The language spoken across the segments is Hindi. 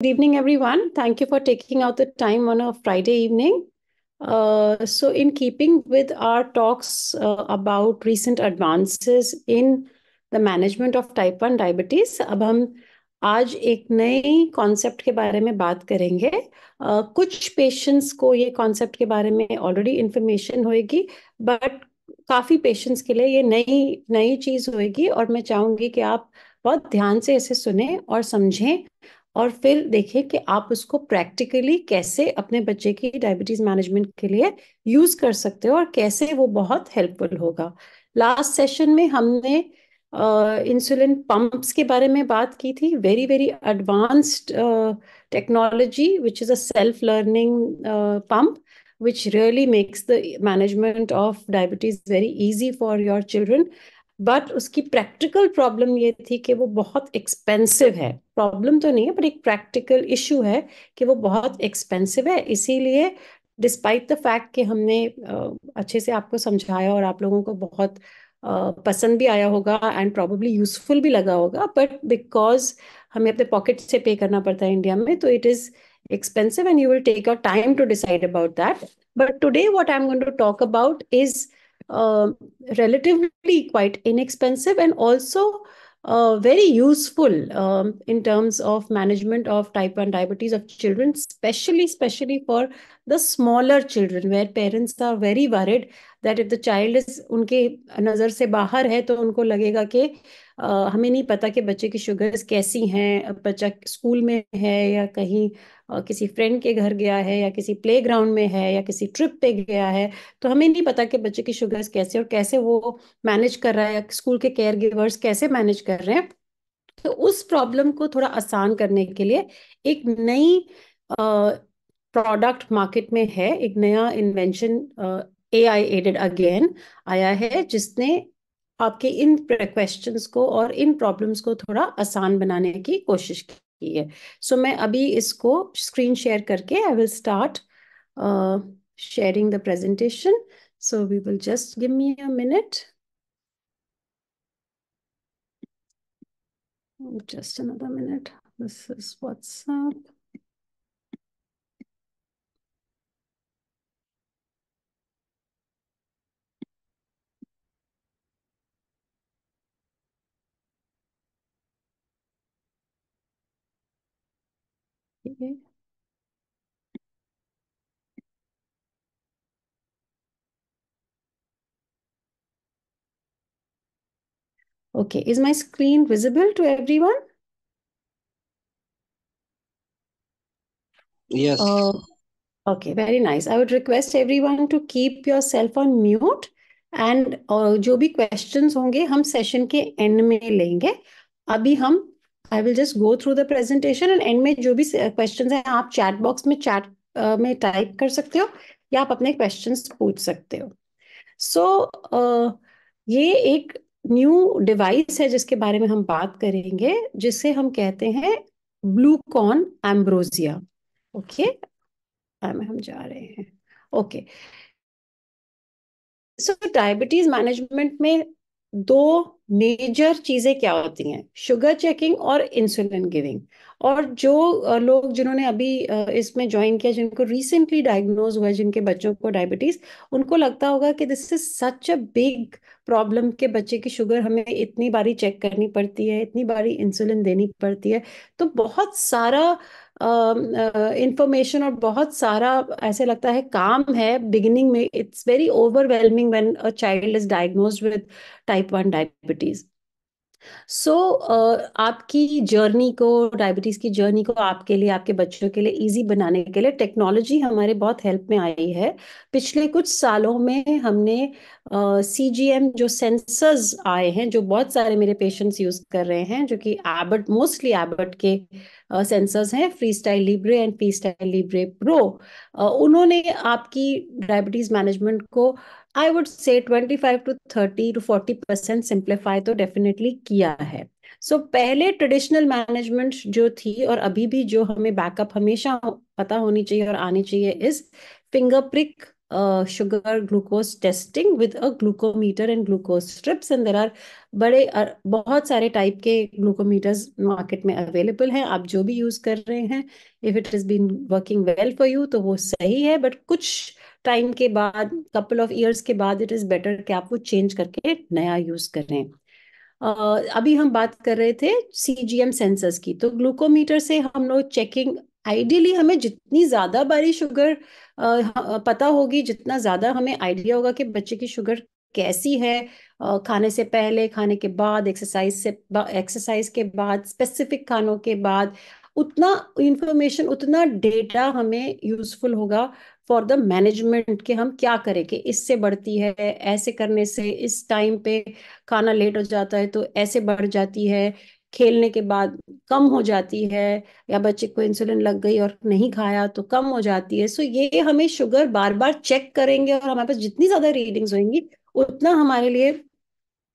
Good evening, everyone. Thank you for taking out the time on a Friday evening. Uh, so, in keeping with our talks uh, about recent advances in the management of type 1 diabetes, अब हम आज एक नए कॉन्सेप्ट के बारे में बात करेंगे uh, कुछ पेशेंट्स को ये concept के बारे में ऑलरेडी इन्फॉर्मेशन होएगी बट काफ़ी पेशेंट्स के लिए ये नई नई चीज़ होएगी और मैं चाहूँगी कि आप बहुत ध्यान से इसे सुने और समझें और फिर देखें कि आप उसको प्रैक्टिकली कैसे अपने बच्चे की डायबिटीज मैनेजमेंट के लिए यूज कर सकते हो और कैसे वो बहुत हेल्पफुल होगा लास्ट सेशन में हमने इंसुलिन uh, पंप्स के बारे में बात की थी very very advanced technology which is a self learning pump which really makes the management of diabetes very easy for your children but उसकी प्रैक्टिकल प्रॉब्लम ये थी कि वो बहुत एक्सपेंसिव है प्रॉब्लम तो नहीं है पर एक प्रैक्टिकल इशू है कि वो बहुत एक्सपेंसिव है इसीलिए डिस्पाइट द फैक्ट कि हमने अच्छे से आपको समझाया और आप लोगों को बहुत पसंद भी आया होगा एंड प्रॉब्ली यूजफुल भी लगा होगा बट बिकॉज हमें अपने पॉकेट से पे करना पड़ता है इंडिया में तो it is and you will take a time to decide about that but but today I am going to talk about is Um, relatively quite inexpensive and also uh, very useful um, in terms of management of type 1 diabetes of children, especially, especially for the smaller children where parents are very worried that if the child is उनके नज़र से बाहर है तो उनको लगेगा कि uh, हमें नहीं पता कि बच्चे की शुगर्स कैसी हैं बच्चा स्कूल में है या कहीं uh, किसी फ्रेंड के घर गया है या किसी प्लेग्राउंड में है या किसी ट्रिप पे गया है तो हमें नहीं पता कि बच्चे की शुगर्स कैसे और कैसे वो मैनेज कर रहा है या स्कूल के केयर गिवर्स कैसे मैनेज कर रहे हैं तो उस प्रॉब्लम को थोड़ा आसान करने के लिए एक नई प्रोडक्ट मार्केट में है एक नया invention A I aided again आया है जिसने आपके इन क्वेश्चंस को और इन प्रॉब्लम्स को थोड़ा आसान बनाने की कोशिश की है सो so, मैं अभी इसको स्क्रीन शेयर करके I will start sharing the presentation so we will just give me a minute just another minute this is whatsapp है okay is my screen visible to everyone okay very nice I would request everyone to keep yourself on mute and जो भी क्वेश्चन होंगे हम सेशन के एंड में लेंगे अभी हम I will just go through the presentation and end में जो भी क्वेश्चन है आप चैट बॉक्स में चैट uh, में टाइप कर सकते हो या आप अपने क्वेश्चन पूछ सकते हो सो so, uh, ये एक न्यू डिवाइस है जिसके बारे में हम बात करेंगे जिसे हम कहते हैं ब्लू कॉर्न एम्ब्रोजिया ओके हम जा रहे हैं ओके सो डायबिटीज मैनेजमेंट में दो मेजर चीजें क्या होती हैं शुगर चेकिंग और इंसुलिन गिविंग और जो लोग जिन्होंने अभी इसमें ज्वाइन किया जिनको रिसेंटली डायग्नोज हुआ जिनके बच्चों को डायबिटीज उनको लगता होगा कि this is such a big problem के बच्चे की शुगर हमें इतनी बारी चेक करनी पड़ती है इतनी बारी इंसुलिन देनी पड़ती है तो बहुत सारा इंफॉर्मेशन और बहुत सारा ऐसे लगता है काम है बिगिनिंग में it's very overwhelming when a child is diagnosed with type one diabetes so so, uh, आपकी जर्नी को डायबिटीज की जर्नी को आपके लिए आपके बच्चों के लिए इजी बनाने के लिए टेक्नोलॉजी हमारे बहुत हेल्प में आई है पिछले कुछ सालों में हमने सी जी एम जो सेंसर्स आए हैं जो बहुत सारे मेरे पेशेंट्स यूज कर रहे हैं जो कि एबट मोस्टली एबट के सेंसर्स हैं free style Libre and free style Libre pro उन्होंने आपकी डायबिटीज मैनेजमेंट को I would say twenty five to thirty to forty percent simplify तो डेफिनेटली किया है सो so, पहले ट्रेडिशनल मैनेजमेंट जो थी और अभी भी जो हमें बैकअप हमेशा पता होनी चाहिए और आनी चाहिए is finger prick sugar glucose testing with a glucometer and glucose strips and there are बड़े बहुत सारे टाइप के ग्लूकोमीटर्स मार्केट में अवेलेबल हैं आप जो भी यूज कर रहे हैं if it is been working well for you तो वो सही है बट कुछ टाइम के बाद कपल ऑफ इयर्स के बाद इट इज़ बेटर कि आप वो चेंज करके नया यूज़ करें uh, अभी हम बात कर रहे थे सी जी एम की तो ग्लूकोमीटर से हम लोग चेकिंग आइडियली हमें जितनी ज़्यादा बारी शुगर uh, पता होगी जितना ज़्यादा हमें आइडिया होगा कि बच्चे की शुगर कैसी है खाने से पहले खाने के बाद एक्सरसाइज से एक्सरसाइज के बाद स्पेसिफिक खानों के बाद उतना इंफॉर्मेशन उतना डेटा हमें यूजफुल होगा फॉर द मैनेजमेंट के हम क्या करें कि इससे बढ़ती है ऐसे करने से इस टाइम पे खाना लेट हो जाता है तो ऐसे बढ़ जाती है खेलने के बाद कम हो जाती है या बच्चे को इंसुलिन लग गई और नहीं खाया तो कम हो जाती है सो ये हमें शुगर बार बार चेक करेंगे और हमारे पास जितनी ज़्यादा रीडिंग्स होंगी उतना हमारे लिए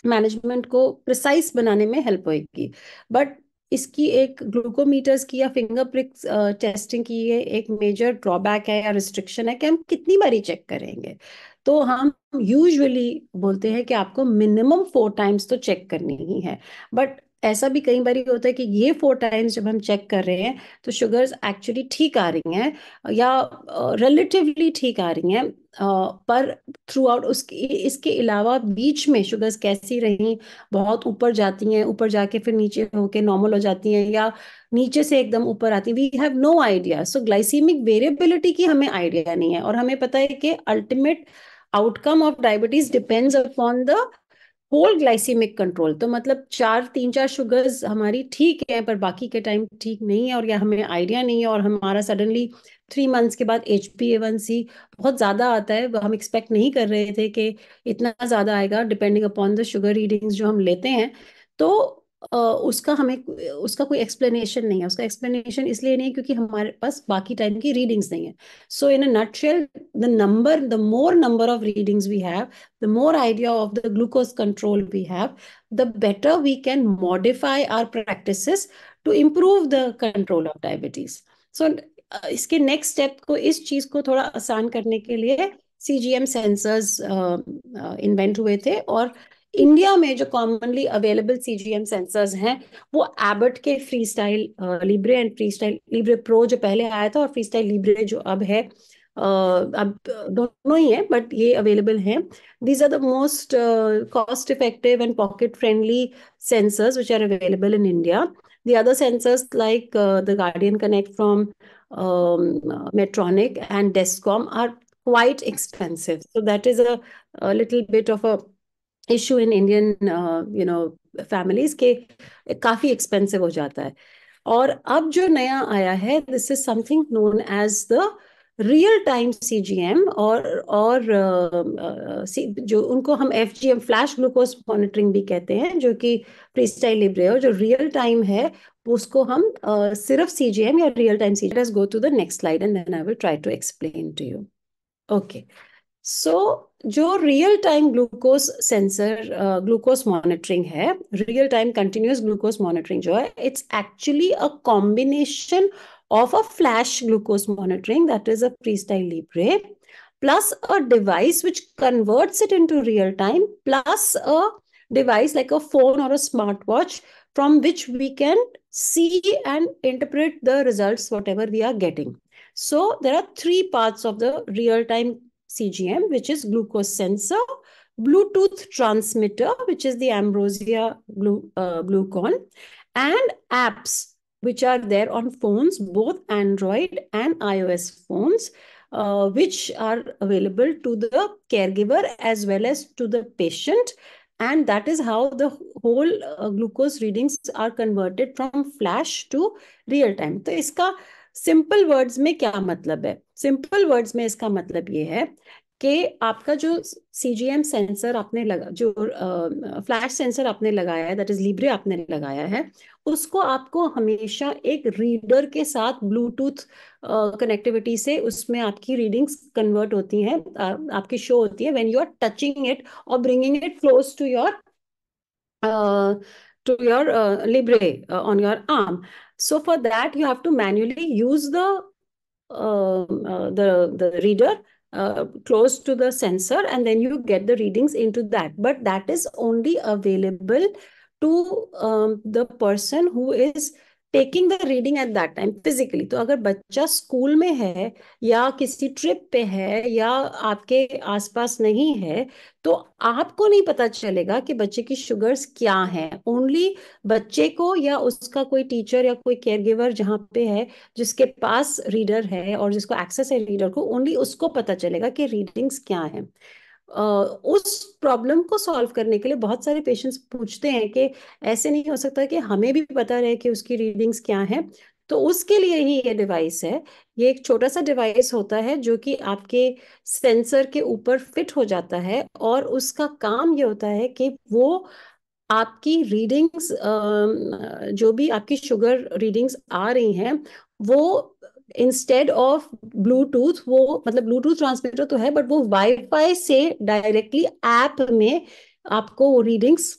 मैनेजमेंट को प्रिसाइज बनाने में हेल्प होगी बट इसकी एक ग्लूकोमीटर्स की या फिंगर प्रिक्स टेस्टिंग की ये एक मेजर ड्रॉबैक है या रिस्ट्रिक्शन है कि हम कितनी बारी चेक करेंगे तो हम यूजुअली बोलते हैं कि आपको मिनिमम फोर टाइम्स तो चेक करनी ही है बट ऐसा भी कई बार होता है कि ये फोर टाइम्स जब हम चेक कर रहे हैं तो शुगर्स एक्चुअली ठीक आ रही हैं या रिलेटिवली ठीक आ रही हैं पर थ्रू आउट उसके इसके अलावा बीच में शुगर्स कैसी रहीं बहुत ऊपर जाती हैं ऊपर जाके फिर नीचे होके नॉर्मल हो जाती हैं या नीचे से एकदम ऊपर आती we have no idea so glycaemic variability की हमें आइडिया नहीं है और हमें पता है कि ultimate outcome of diabetes depends upon the whole glycaemic control तो मतलब चार तीन चार शुगर्स हमारी ठीक है पर बाकी के टाइम ठीक नहीं है और या हमें आइडिया नहीं है और हमारा सडनली थ्री मंथ्स के बाद H B A one C बहुत ज़्यादा आता है हम एक्सपेक्ट नहीं कर रहे थे कि इतना ज़्यादा आएगा depending upon the sugar readings जो हम लेते हैं तो उसका हमें उसका कोई एक्सप्लेनेशन नहीं है उसका एक्सप्लेनेशन इसलिए नहीं है क्योंकि हमारे पास बाकी टाइम की रीडिंग्स नहीं है so in a nutshell the number the more number of readings we have the more idea of the glucose control we have the better we can modify our practice to improve the control of diabetes so इसके नेक्स्ट स्टेप को इस चीज को थोड़ा आसान करने के लिए C G M sensors invent हुए थे और इंडिया में जो कॉमनली अवेलेबल सीजीएम सेंसर्स हैं वो एबर्ट के free style Libre and free style Libre pro जो पहले आया था और फ्री स्टाइल लिब्रे जो अब है अब दोनों ही हैं बट ये अवेलेबल हैं these are the most cost effective and pocket friendly sensors which are available in India the other sensors like the Guardian Connect from Medtronic and Dexcom are quite expensive so that is a little bit of a issue in Indian you know families के काफ़ी एक्सपेंसिव हो जाता है और अब जो नया आया है this is something known as the real time C G M और और uh, uh, जो उनको हम F G M flash glucose monitoring भी कहते हैं जो कि स्टाइल लिब्रे जो रियल टाइम है उसको हम uh, सिर्फ सी जी एम या real time C G go to the next slide and then I will try to explain to you okay so जो real time glucose sensor glucose monitoring है real time continuous glucose monitoring जो है it's actually a combination of a flash glucose monitoring that is a FreeStyle Libre plus a device which converts it into real time plus a device like a phone or a smartwatch from which we can see and interpret the results whatever we are getting so there are three parts of the real time CGM, which is glucose sensor, Bluetooth transmitter, which is the Ambrosia Blue, uh, and apps, which are there on phones, both Android and iOS phones, uh, which are available to the caregiver as well as to the patient. And that is how the whole uh, glucose readings are converted from flash to real time. So, iska simple words में kya matlab hai? Simple words में इसका मतलब ये है कि आपका जो सी जी एम सेंसर आपने लगा जो फ्लैश सेंसर आपने लगाया है दैट इज लिब्रे आपने लगाया है उसको आपको हमेशा एक रीडर के साथ ब्लूटूथ कनेक्टिविटी से उसमें आपकी रीडिंग्स कन्वर्ट होती हैं आपकी शो होती है when you are touching it और bringing it close to your to your Libre on your arm so for that you have to manually use the Um, uh, the, the reader uh, close to the sensor and then you get the readings into that. But that is only available to um, the person who is taking the reading at that time physically तो अगर बच्चा स्कूल में है या किसी ट्रिप पे है या आपके आसपास नहीं है तो आपको नहीं पता चलेगा कि बच्चे की शुगर्स क्या हैं ओनली बच्चे को या उसका कोई टीचर या कोई केयर गिवर जहाँ पे है जिसके पास रीडर है और जिसको एक्सेस है रीडर को ओनली उसको पता चलेगा कि रीडिंग्स क्या हैं उस प्रॉब्लम को सॉल्व करने के लिए बहुत सारे पेशेंट्स पूछते हैं कि ऐसे नहीं हो सकता कि हमें भी पता रहे कि उसकी रीडिंग्स क्या हैं तो उसके लिए ही ये डिवाइस है ये एक छोटा सा डिवाइस होता है जो कि आपके सेंसर के ऊपर फिट हो जाता है और उसका काम ये होता है कि वो आपकी रीडिंग्स जो भी आपकी शुगर रीडिंग्स आ रही हैं वो इंस्टेड ऑफ ब्लूटूथ वो मतलब ब्लूटूथ ट्रांसमीटर तो है बट वो वाईफाई से डायरेक्टली ऐप में आपको वो रीडिंग्स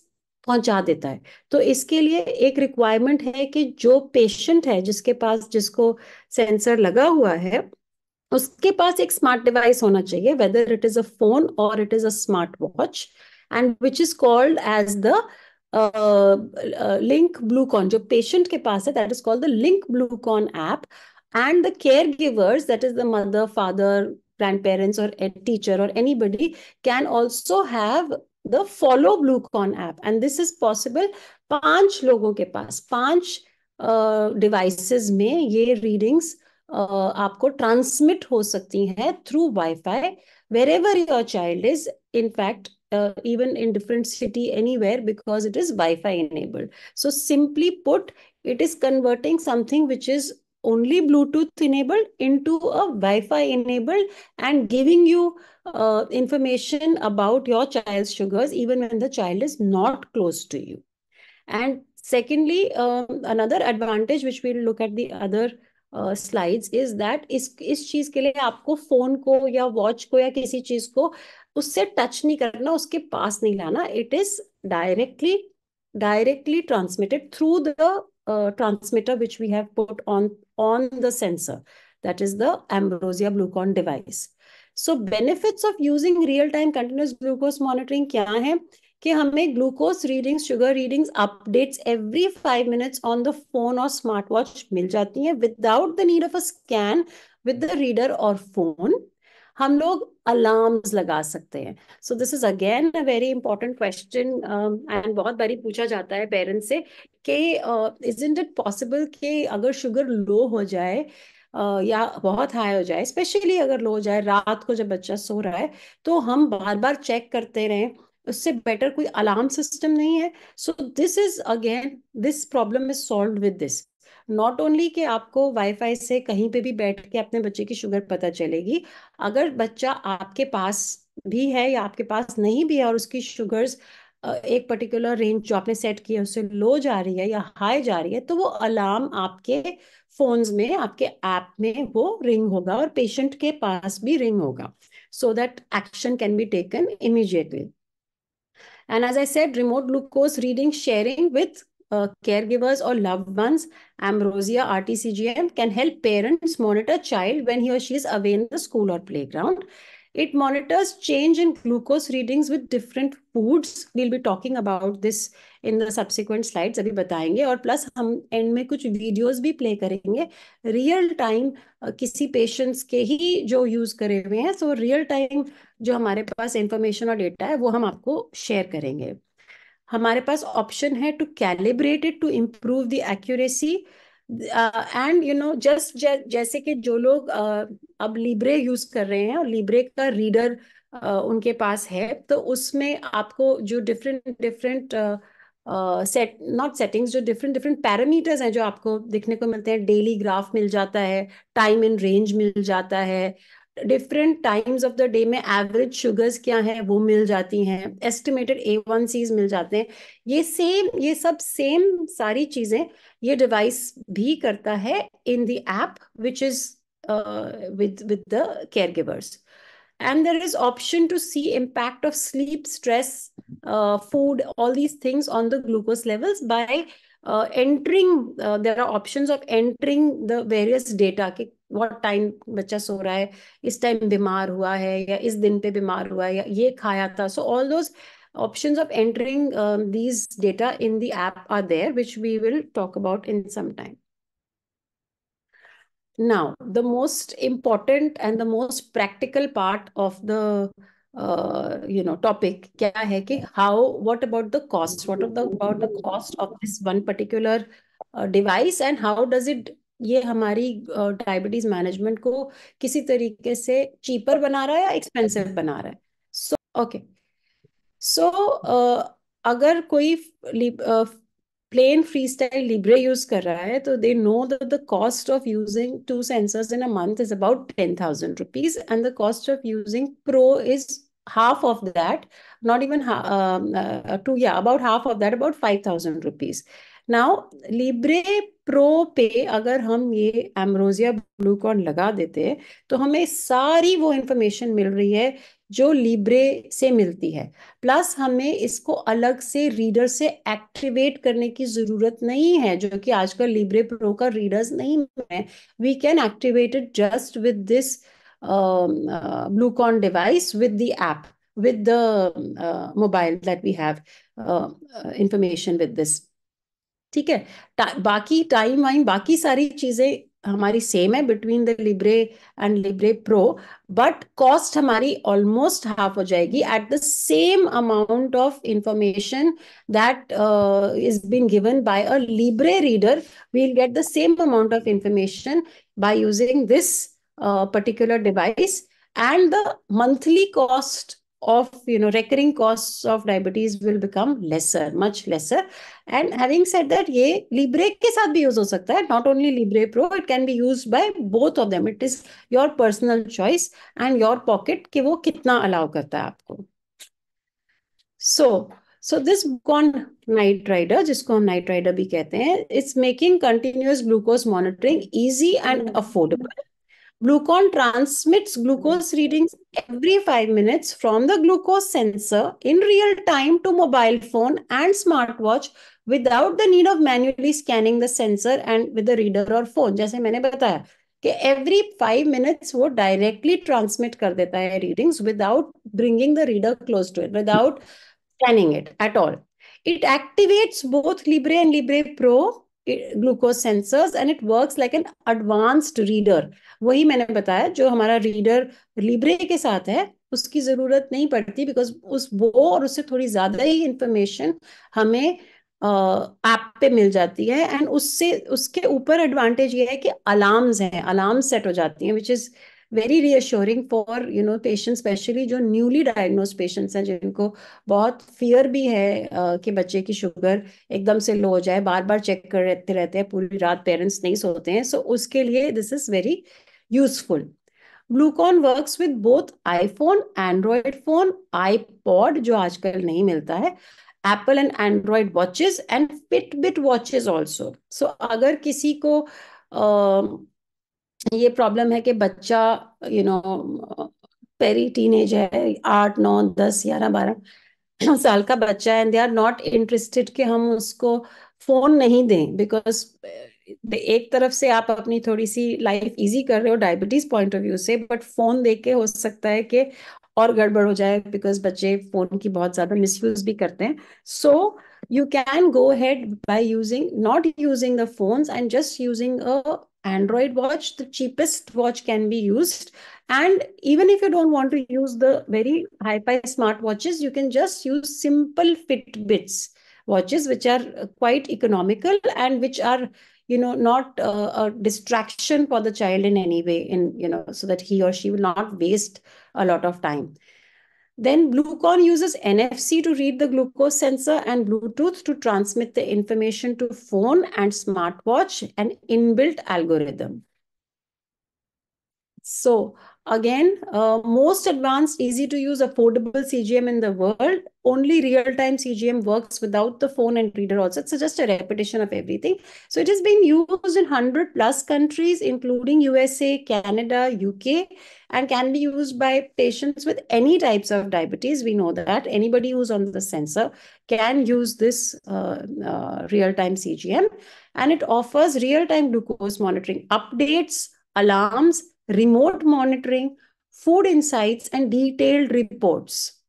पहुंचा देता है तो इसके लिए एक रिक्वायरमेंट है कि जो पेशेंट है जिसके पास जिसको सेंसर लगा हुआ है उसके पास एक स्मार्ट डिवाइस होना चाहिए whether it is a phone और it is a smart watch and which is called as the link Blucon जो पेशेंट के पास है that is called the link Blucon app and the caregivers that is the mother father grandparents or a teacher or anybody can also have the follow bluecon app and this is possible पांच लोगों के पास पांच devices uh, में readings uh, आपको ट्रांसमिट हो सकती through wi-fi wherever your child is in fact fact uh, even in different city anywhere because it is wi-fi enabled so simply put it is converting something which is only Bluetooth enabled into a Wi-Fi enabled and giving you uh, information about your child's sugars even when the child is not close to you. And secondly, um, another advantage which we'll look at the other uh, slides is that इस इस चीज के लिए आपको फोन को या वॉच को या किसी चीज को उससे टच नहीं करना उसके पास नहीं लाना it uh, transmitter which we have put on, on the sensor. That is the Ambrosia Blucon device. So benefits of using real time continuous glucose monitoring क्या है कि हमें glucose readings sugar readings updates every five minutes on the phone और स्मार्ट वॉच मिल जाती हैं without the need of a scan with the reader और फोन हम लोग अलार्म लगा सकते हैं so this is again a very important question and बहुत बारी पूछा जाता है पेरेंट्स से कि इज इंट इट पॉसिबल कि अगर शुगर लो हो जाए Uh, या बहुत हाई हो जाए स्पेशली अगर लो हो जाए रात को जब बच्चा सो रहा है तो हम बार बार चेक करते रहें उससे बेटर कोई अलार्म सिस्टम नहीं है so this is again this problem is solved with this not only कि आपको वाईफाई से कहीं पे भी बैठ के अपने बच्चे की शुगर पता चलेगी अगर बच्चा आपके पास भी है या आपके पास नहीं भी है और उसकी शुगर्स एक पर्टिकुलर रेंज जो आपने सेट की है उससे लो जा रही है या हाई जा रही है तो वो अलार्म आपके फोन्स में आपके ऐप में वो रिंग होगा और पेशेंट के पास भी रिंग होगा so that action can be taken immediately and as I said remote glucose reading sharing with caregivers or loved ones, Ambrosia RTCGM can help parents monitor child when he or she is away in the school or playground. It monitors change in glucose readings with different foods. We'll be talking about this in the subsequent slides. अभी बताएंगे और प्लस हम एंड में कुछ वीडियोस भी प्ले करेंगे रियल टाइम किसी patients के ही जो use करे हुए हैं so real time जो हमारे पास information और data है वो हम आपको share करेंगे हमारे पास ऑप्शन है to calibrate it to improve accuracy and you know just जैसे कि जो लोग uh, अब लिब्रे यूज कर रहे हैं और लिब्रे का रीडर uh, उनके पास है तो उसमें आपको जो different different set not settings जो डिफरेंट डिफरेंट पैरामीटर्स हैं जो आपको दिखने को मिलते हैं डेली ग्राफ मिल जाता है टाइम इन रेंज मिल जाता है different times of the day में एवरेज शुगर्स क्या है वो मिल जाती हैं एस्टिमेटेड ए वन सीज मिल जाते हैं ये सेम ये सब सेम सारी चीज़ें ये डिवाइस भी करता है in the app which is with with the care givers and there is option to see impact of sleep stress food all these things on the glucose levels by uh, entering uh, there are options of entering the various data ki what time bachcha so raha hai is time bimar hua hai ya is din pe bimar hua hai ya ye khaya tha so all those options of entering uh, these data in the app are there which we will talk about in some time now the most important and the most practical part of the you know topic क्या है कि how what about the cost what about the cost of this one particular device and how does it ये हमारी डायबिटीज uh, मैनेजमेंट को किसी तरीके से चीपर बना रहा है या एक्सपेंसिव बना रहा है सो ओके सो अगर कोई plain free style Libre use कर रहा है तो they know that the cost of using two sensors in a month is about ten thousand rupees and the cost of using Pro is half of that, not even um, uh, to, yeah, about half of that, about 5,000 rupees. Now Libre Pro पे अगर हम ये एमरोजिया ब्लू कॉन लगा देते तो हमें सारी वो इन्फॉर्मेशन मिल रही है जो लिब्रे से मिलती है प्लस हमें इसको अलग से रीडर से एक्टिवेट करने की ज़रूरत नहीं है जो कि आजकल लिब्रे प्रो का रीडर्स नहीं है we can activate it just with this um, uh, Bluecon device with the app, with the uh, mobile that we have uh, uh, information with this. Okay, baki timeline, baki sari cheeze hamari same hai between the Libre and Libre Pro, but cost hamari almost half ho jayegi at the same amount of information that is uh, been given by a Libre reader. We'll get the same amount of information by using this a uh, particular device and the monthly cost of you know recurring costs of diabetes will become lesser much lesser and having said that ye libre ke sath bhi use ho sakta hai not only libre pro it can be used by both of them it is your personal choice and your pocket ki wo kitna allow karta hai aapko so this this con night rider जिसको हम नाइट राइडर भी कहते हैं it's making continuous glucose monitoring easy glucon transmits glucose hmm. readings every five minutes from the glucose sensor in real time to mobile phone and smartwatch without the need of manually scanning the sensor and with the reader or phone. Just like I have told you, every five minutes, it directly transmits readings without bringing the reader close to it, without scanning it at all. It activates both Libre and Libre Pro glucose sensors and it works like an advanced reader वही मैंने बताया जो हमारा रीडर लिब्रे के साथ है उसकी जरूरत नहीं पड़ती बिकॉज उस वो और उससे थोड़ी ज्यादा ही इंफॉर्मेशन हमें ऐप पे मिल जाती है एंड उससे उसके ऊपर एडवांटेज ये है कि अलार्म्स हैं अलार्म सेट हो जाती हैं which is very reassuring for you know patient specially जो न्यूली डायग्नोज पेशेंट्स हैं जिनको बहुत फियर भी है कि बच्चे की शुगर एकदम से लो हो जाए बार बार चेक करते रहते हैं पूरी रात पेरेंट्स नहीं सोते हैं सो so उसके लिए this is very useful Glucon work with both iPhone Android phone iPod जो आजकल नहीं मिलता है Apple and Android watches and bit watches also so अगर किसी को uh, ये प्रॉब्लम है कि बच्चा you know preteen age है आठ नौ दस ग्यारह बारह साल का बच्चा है and they are not interested कि हम उसको फोन नहीं दें बिकॉज एक तरफ से आप अपनी थोड़ी सी लाइफ इजी कर रहे हो डायबिटीज पॉइंट ऑफ व्यू से बट फोन दे के हो सकता है कि और गड़बड़ हो जाए बिकॉज बच्चे फोन की बहुत ज्यादा मिस भी करते हैं सो so, you can go ahead by using not using the phones and just using a android watch the cheapest watch can be used and even if you don't want to use the very high smart smartwatches you can just use simple fitbits watches which are quite economical and which are you know not uh, a distraction for the child in any way in you know so that he or she will not waste a lot of time then Bluecon uses NFC to read the glucose sensor and Bluetooth to transmit the information to phone and smartwatch, an inbuilt algorithm. So Again, uh, most advanced, easy to use, affordable CGM in the world. Only real time CGM works without the phone and reader also. It's just a repetition of everything. So it has been used in 100 plus countries, including USA, Canada, UK, and can be used by patients with any types of diabetes. We know that anybody who's on the sensor can use this uh, uh, real time CGM. And it offers real time glucose monitoring updates, alarms, remote monitoring, food insights, and detailed reports.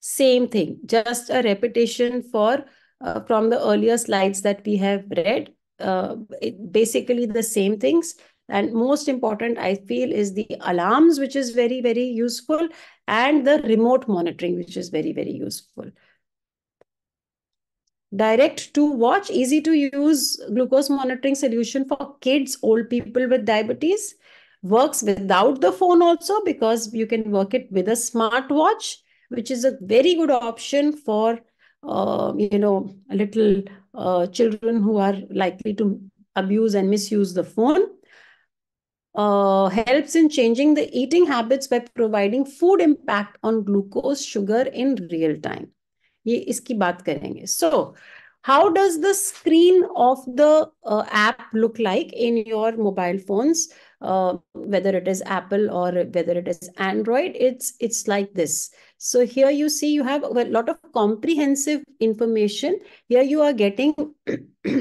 Same thing, just a repetition for uh, from the earlier slides that we have read. Uh, it, basically the same things. And most important, I feel, is the alarms, which is very, very useful, and the remote monitoring, which is very, very useful direct to watch easy to use glucose monitoring solution for kids old people with diabetes works without the phone also because you can work it with a smartwatch which is a very good option for uh, you know little uh, children who are likely to abuse and misuse the phone uh, helps in changing the eating habits by providing food impact on glucose sugar in real time ये इसकी बात करेंगे so how does the screen of the app look like in your mobile phones whether it is apple or whether it is android it's it's like this so here you see you have a lot of comprehensive information here you are getting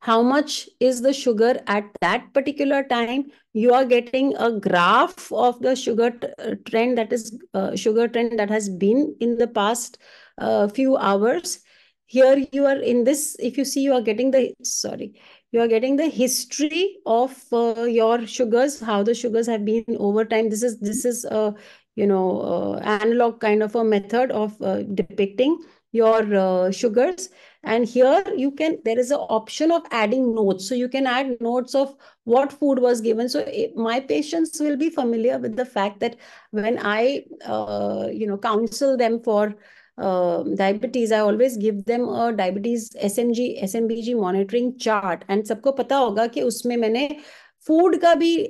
how much is the sugar at that particular time you are getting a graph of the sugar uh, trend that is uh, sugar trend that has been in the past uh, few hours here you are in this if you see you are getting the sorry you are getting the history of uh, your sugars how the sugars have been over time this is this is a you know uh, analog kind of a method of uh, depicting your sugars And here you can, there is an option of adding notes. So you can add notes of what food was given. So it, my patients will be familiar with the fact that when I, uh, you know, counsel them for uh, diabetes, I always give them a diabetes SMG, SMBG monitoring chart. And sabko pata hoga ki usme maine food का भी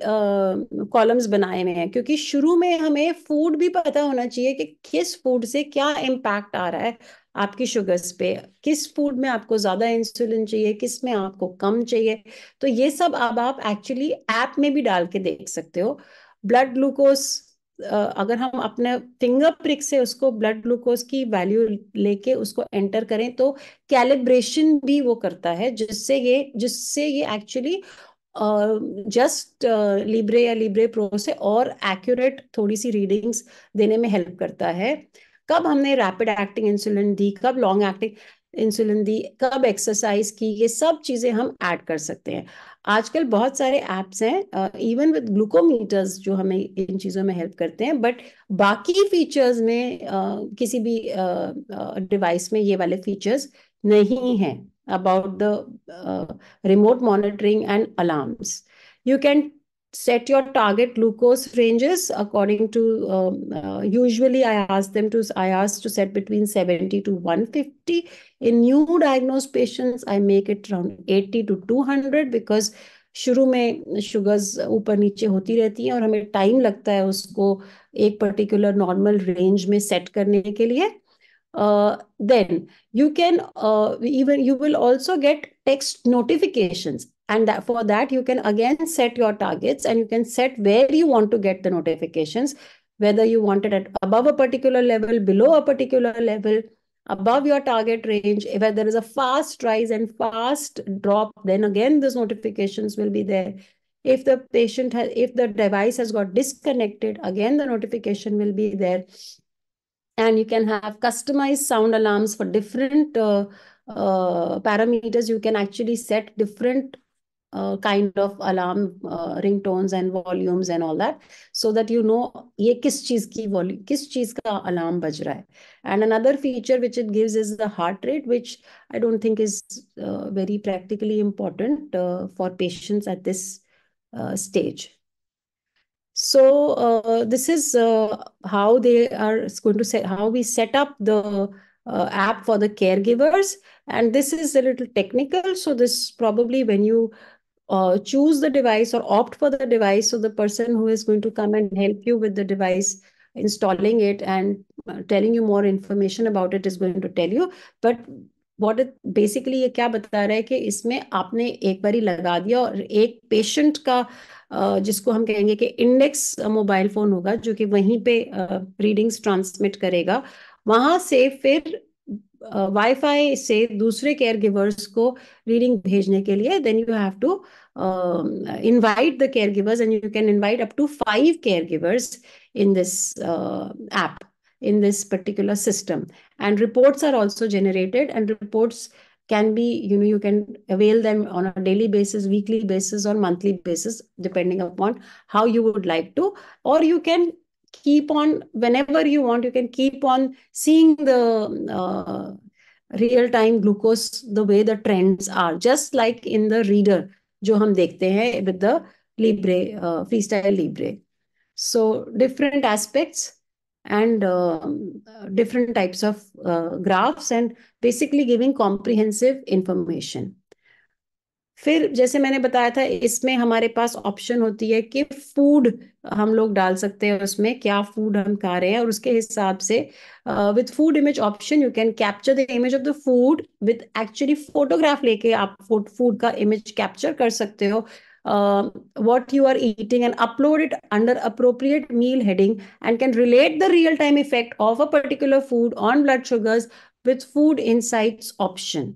कॉलम्स uh, बनाए हुए हैं क्योंकि शुरू में हमें फूड भी पता होना चाहिए कि किस फूड से क्या इम्पैक्ट आ रहा है आपकी शुगर्स पे किस फूड में आपको ज़्यादा इंसुलिन चाहिए किस में आपको कम चाहिए तो ये सब अब आप एक्चुअली ऐप में भी डाल के देख सकते हो ब्लड ग्लूकोज अगर हम अपने फिंगर प्रिक से उसको ब्लड ग्लूकोज की वैल्यू लेके उसको एंटर करें तो कैलिब्रेशन भी वो करता है जिससे ये जिससे ये एक्चुअली जस्ट लिब्रे या लिब्रे प्रो से और एक्यूरेट थोड़ी सी रीडिंग्स देने में हेल्प करता है कब हमने रैपिड एक्टिंग इंसुलिन दी कब लॉन्ग एक्टिंग इंसुलिन दी कब एक्सरसाइज की ये सब चीज़ें हम ऐड कर सकते हैं आजकल बहुत सारे ऐप्स हैं इवन विद ग्लूकोमीटर्स जो हमें इन चीज़ों में हेल्प करते हैं बट बाकी फीचर्स में uh, किसी भी डिवाइस uh, uh, में ये वाले फीचर्स नहीं हैं about the remote monitoring and alarms you can set your target glucose ranges according to um, uh, usually i ask them to i ask to set between 70 to 150 in new diagnosed patients i make it around 80 to 200 because शुरू में शुगर्स ऊपर नीचे होती रहती हैं और हमें टाइम लगता है उसको एक पर्टिकुलर नॉर्मल रेंज में सेट करने के लिए then you can even you will also get text notifications and that, for that you can again set your targets and you can set where you want to get the notifications whether you want it at above a particular level below a particular level above your target range if there is a fast rise and fast drop then again those notifications will be there if the patient has if the device has got disconnected again the notification will be there and you can have customized sound alarms for different uh, uh, parameters you can actually set different uh, kind of alarm uh, ringtones and volumes and all that so that you know ye kis cheez ki volume kis cheez ka alarm baj raha hai and another feature which it gives is the heart rate which i don't think is uh, very practically important uh, for patients at this uh, stage so this is how they are going to say how we set up the app for the caregivers and this is a little technical so this probably when you uh, choose the device or opt for the device. So the person who is going to come and help you with the device installing it and telling you more information about it is going to tell you. But what it basically ये क्या बता रहा है कि इसमें आपने एक बारी लगा दिया और एक पेशेंट का जिसको हम कहेंगे कि इंडेक्स मोबाइल फोन होगा जो कि वहीं पे रीडिंग्स uh, ट्रांसमिट करेगा वहां से फिर वाईफाई से दूसरे caregivers caregivers reading reading के लिए then you have to invite the care givers and you can invite up to in this uh, app in this particular system and reports are also generated and reports can be you know you can avail them on a daily basis weekly basis or monthly basis depending upon how you would like to or you can keep on whenever you want you can keep on seeing the uh, real time glucose the way the trends are just like in the reader जो हम देखते with the libre uh, freestyle libre so different aspects and uh, different types of uh, graphs and basically giving comprehensive information फिर जैसे मैंने बताया था इसमें हमारे पास ऑप्शन होती है कि फूड हम लोग डाल सकते हैं उसमें क्या फूड हम खा रहे हैं और उसके हिसाब से with food image option you can capture the image of the food with actually photograph लेके आप फूड का इमेज कैप्चर कर सकते हो what you are eating and upload it under appropriate meal heading and can relate the real time effect of a particular food on blood sugars with food insight option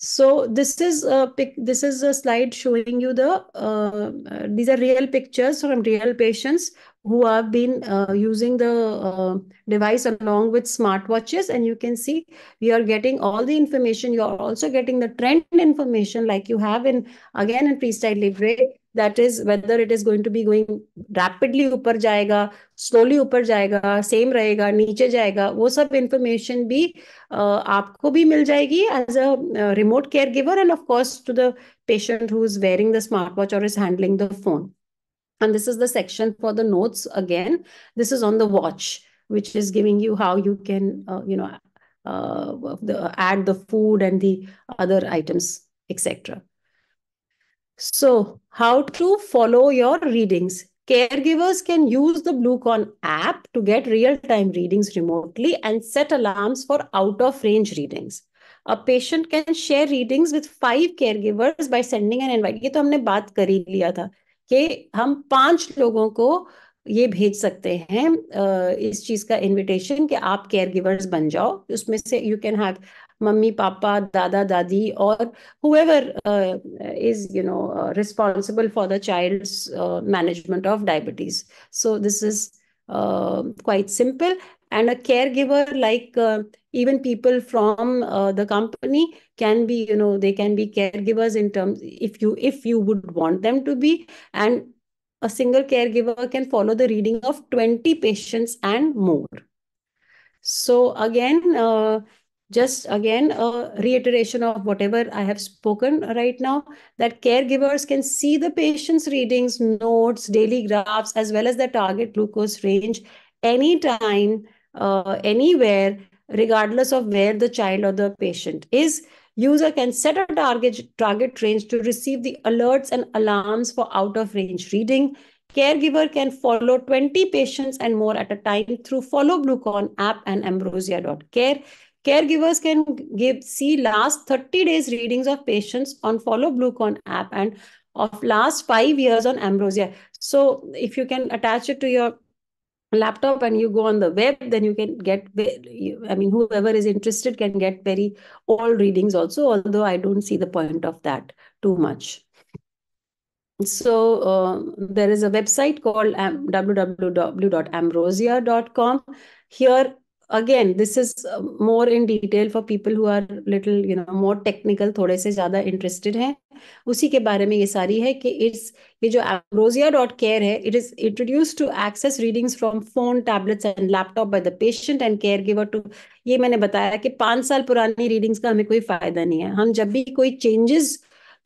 So this is a pic. This is a slide showing you the. Uh, these are real pictures from real patients who have been uh, using the uh, device along with smartwatches, and you can see we are getting all the information. You are also getting the trend information, like you have in again in freestyle libre that is whether it is going to be going rapidly upar जाएगा slowly upar जाएगा same रहेगा niche जाएगा वो सब information भी आपको भी mil जाएगी as a uh, remote caregiver and of course to the patient who is wearing the smartwatch or is handling the phone and this is the section for the notes again this is on the watch which is giving you how you can uh, you know uh, the, add the food and the other items etc So, how to follow your readings? Caregivers can use the Bluecon app to get real time readings remotely and set alarms for out of range readings. A patient can share readings with five caregivers by sending an invite. ये तो हमने बात कर ही लिया था कि हम पांच लोगों को ये भेज सकते हैं इस चीज का इनविटेशन कि आप केयरगिवर्स बन जाओ उसमें से you can have mummy papa dada dadi or whoever uh, is you know uh, responsible for the child's uh, management of diabetes so this is uh, quite simple and a caregiver like uh, even people from uh, the company can be you know they can be caregivers in terms if you if you would want them to be and a single caregiver can follow the reading of 20 patients and more so again, uh, just again a reiteration of whatever i have spoken right now that caregivers can see the patient's readings notes daily graphs as well as the target glucose range anytime uh, anywhere regardless of where the child or the patient is user can set a target target range to receive the alerts and alarms for out of range reading Caregiver can follow 20 patients and more at a time through Follow Bluecon app and ambrosia.care. Caregivers can give see last 30 days readings of patients on Follow Bluecon app and of last five years on Ambrosia. So if you can attach it to your laptop and you go on the web then you can get i mean whoever is interested can get very old readings also although i don't see the point of that too much so uh, there is a website called um, www.ambrosia.com here again this is more in detail for people who are little you know more technical थोड़े से ज्यादा इंटरेस्टेड हैं उसी के बारे में ये सारी है कि इट्स ये जो एम्ब्रोजिया डॉट केयर है it is introduce to access readings from phone tablets and laptop by the patient and caregiver to ये मैंने बताया कि पांच साल पुरानी रीडिंग्स का हमें कोई फायदा नहीं है हम जब भी कोई चेंजेस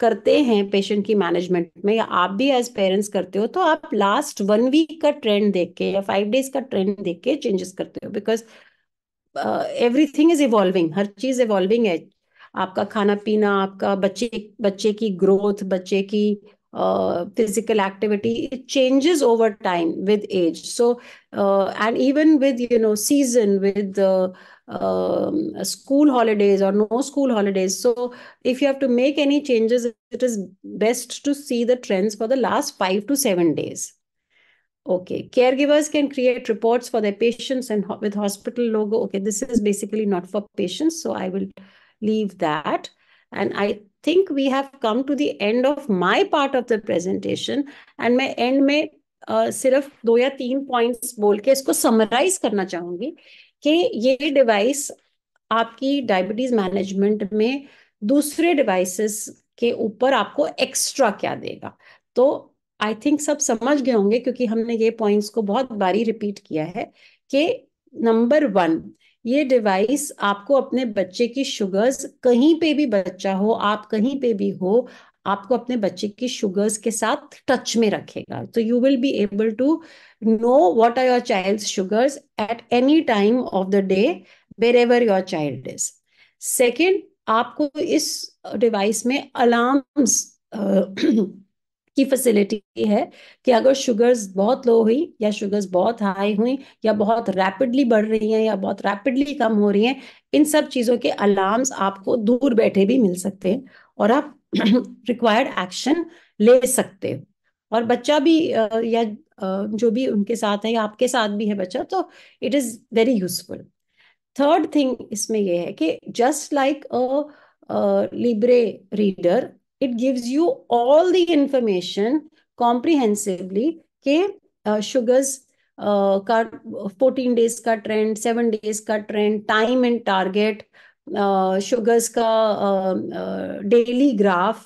करते हैं पेशेंट की मैनेजमेंट में या आप भी एज पेरेंट्स करते हो तो आप लास्ट वन वीक का ट्रेंड देख के या फाइव डेज का ट्रेंड देख के चेंजेस करते हो बिकॉज एवरीथिंग इज इवॉल्विंग हर चीज इवॉल्विंग है आपका खाना पीना आपका बच्चे बच्चे की ग्रोथ बच्चे की physical activity it changes over time with age so and even with you know season with Uh, school holidays or no school holidays. So, if you have to make any changes, it is best to see the trends for the last five to seven days. Okay, caregivers can create reports for their patients and ho with hospital logo. Okay, this is basically not for patients, so I will leave that. And I think we have come to the end of my part of the presentation. And my end may uh, सिर्फ दो या तीन points बोल के इसको summarize करना चाहूंगी कि ये device आपकी diabetes management में दूसरे devices के ऊपर आपको extra क्या देगा तो आई थिंक सब समझ गए होंगे क्योंकि हमने ये पॉइंट्स को बहुत बारी रिपीट किया है कि नंबर वन ये डिवाइस आपको अपने बच्चे की शुगर्स कहीं पे भी बच्चा हो आप कहीं पे भी हो आपको अपने बच्चे की शुगर्स के साथ टच में रखेगा तो you will be able to know what are your child sugars at any time of the day wherever your child is second आपको इस डिवाइस में अलार्म्स की फैसिलिटी है कि अगर शुगर्स बहुत लो हुई या शुगर्स बहुत हाई हुई या बहुत रैपिडली बढ़ रही हैं या बहुत रैपिडली कम हो रही हैं इन सब चीज़ों के अलार्म्स आपको दूर बैठे भी मिल सकते हैं और आप रिक्वायर्ड एक्शन ले सकते हो और बच्चा भी या जो भी उनके साथ है या आपके साथ भी है बच्चा तो it is very useful third thing इसमें यह है कि just like a Libre reader it gives you all the information comprehensively के sugars का फोर्टीन डेज का ट्रेंड सेवन डेज का trend time and target sugars का डेली ग्राफ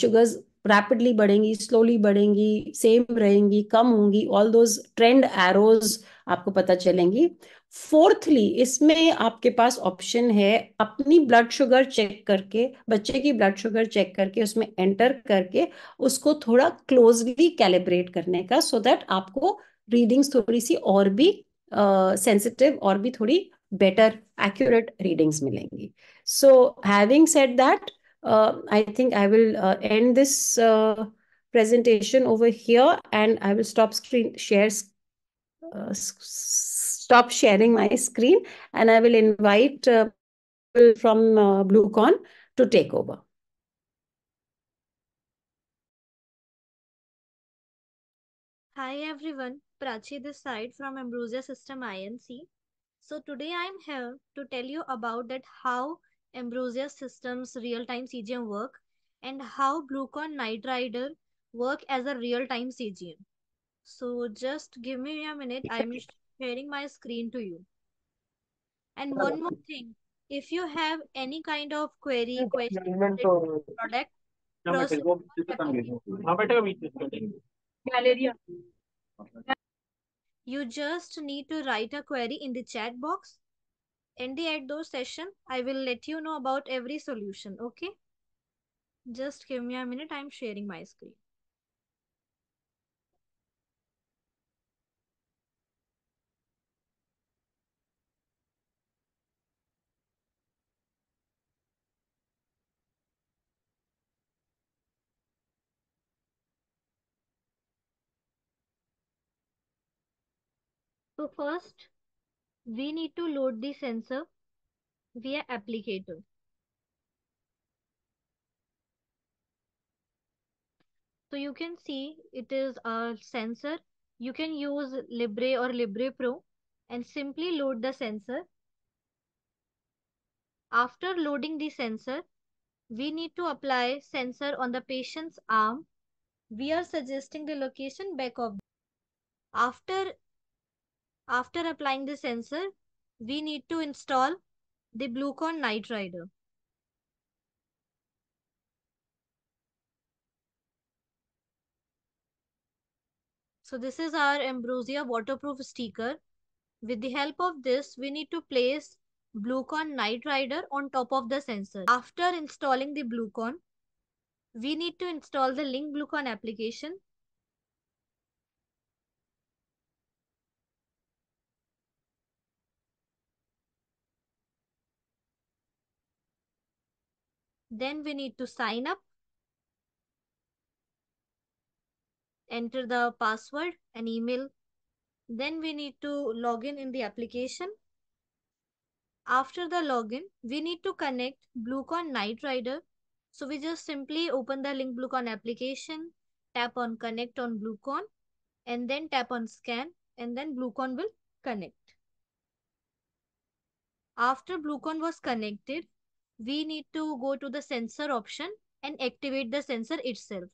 शुगर्स रैपिडली बढ़ेंगी स्लोली बढ़ेंगी सेम रहेंगी कम होंगी ऑल दोज ट्रेंड एरोज आपको पता चलेंगी फोर्थली इसमें आपके पास ऑप्शन है अपनी ब्लड शुगर चेक करके बच्चे की ब्लड शुगर चेक करके उसमें एंटर करके उसको थोड़ा क्लोजली कैलिब्रेट करने का सो so दैट आपको रीडिंग्स थोड़ी सी और भी सेंसिटिव uh, और भी थोड़ी बेटर एक्यूरेट रीडिंग्स मिलेंगी so having set that I think I will end this presentation over here and I will stop screen share stop sharing my screen and I will invite uh, people from uh, BlueCon to take over. Hi everyone, Prachi this side from Ambrosia System INC. So today I'm here to tell you about that how Ambrosia Systems real-time CGM work and how Bluecon Night Rider work as a real-time CGM. So just give me a minute. I'm sharing my screen to you. And one more thing, if you have any kind of query, question, product, you just need to write a query in the chat box. In the at those session, I will let you know about every solution, okay? Just give me a minute, I'm sharing my screen. So first, we need to load the sensor via applicator. So you can see it is a sensor. You can use Libre or Libre Pro and simply load the sensor. After loading the sensor, we need to apply sensor on the patient's arm. We are suggesting the location back of. After after applying the sensor, we need to install the Bluecon Night Rider. So this is our Ambrosia waterproof sticker. With the help of this, we need to place Bluecon Night Rider on top of the sensor. After installing the Bluecon, we need to install the Link Bluecon application Then we need to sign up. Enter the password and email. Then we need to log in in the application. After the login, we need to connect Bluecon Night Rider. So we just simply open the link Bluecon application, tap on connect on Bluecon and then tap on scan and then Bluecon will connect. After Bluecon was connected, we need to go to the sensor option and activate the sensor itself.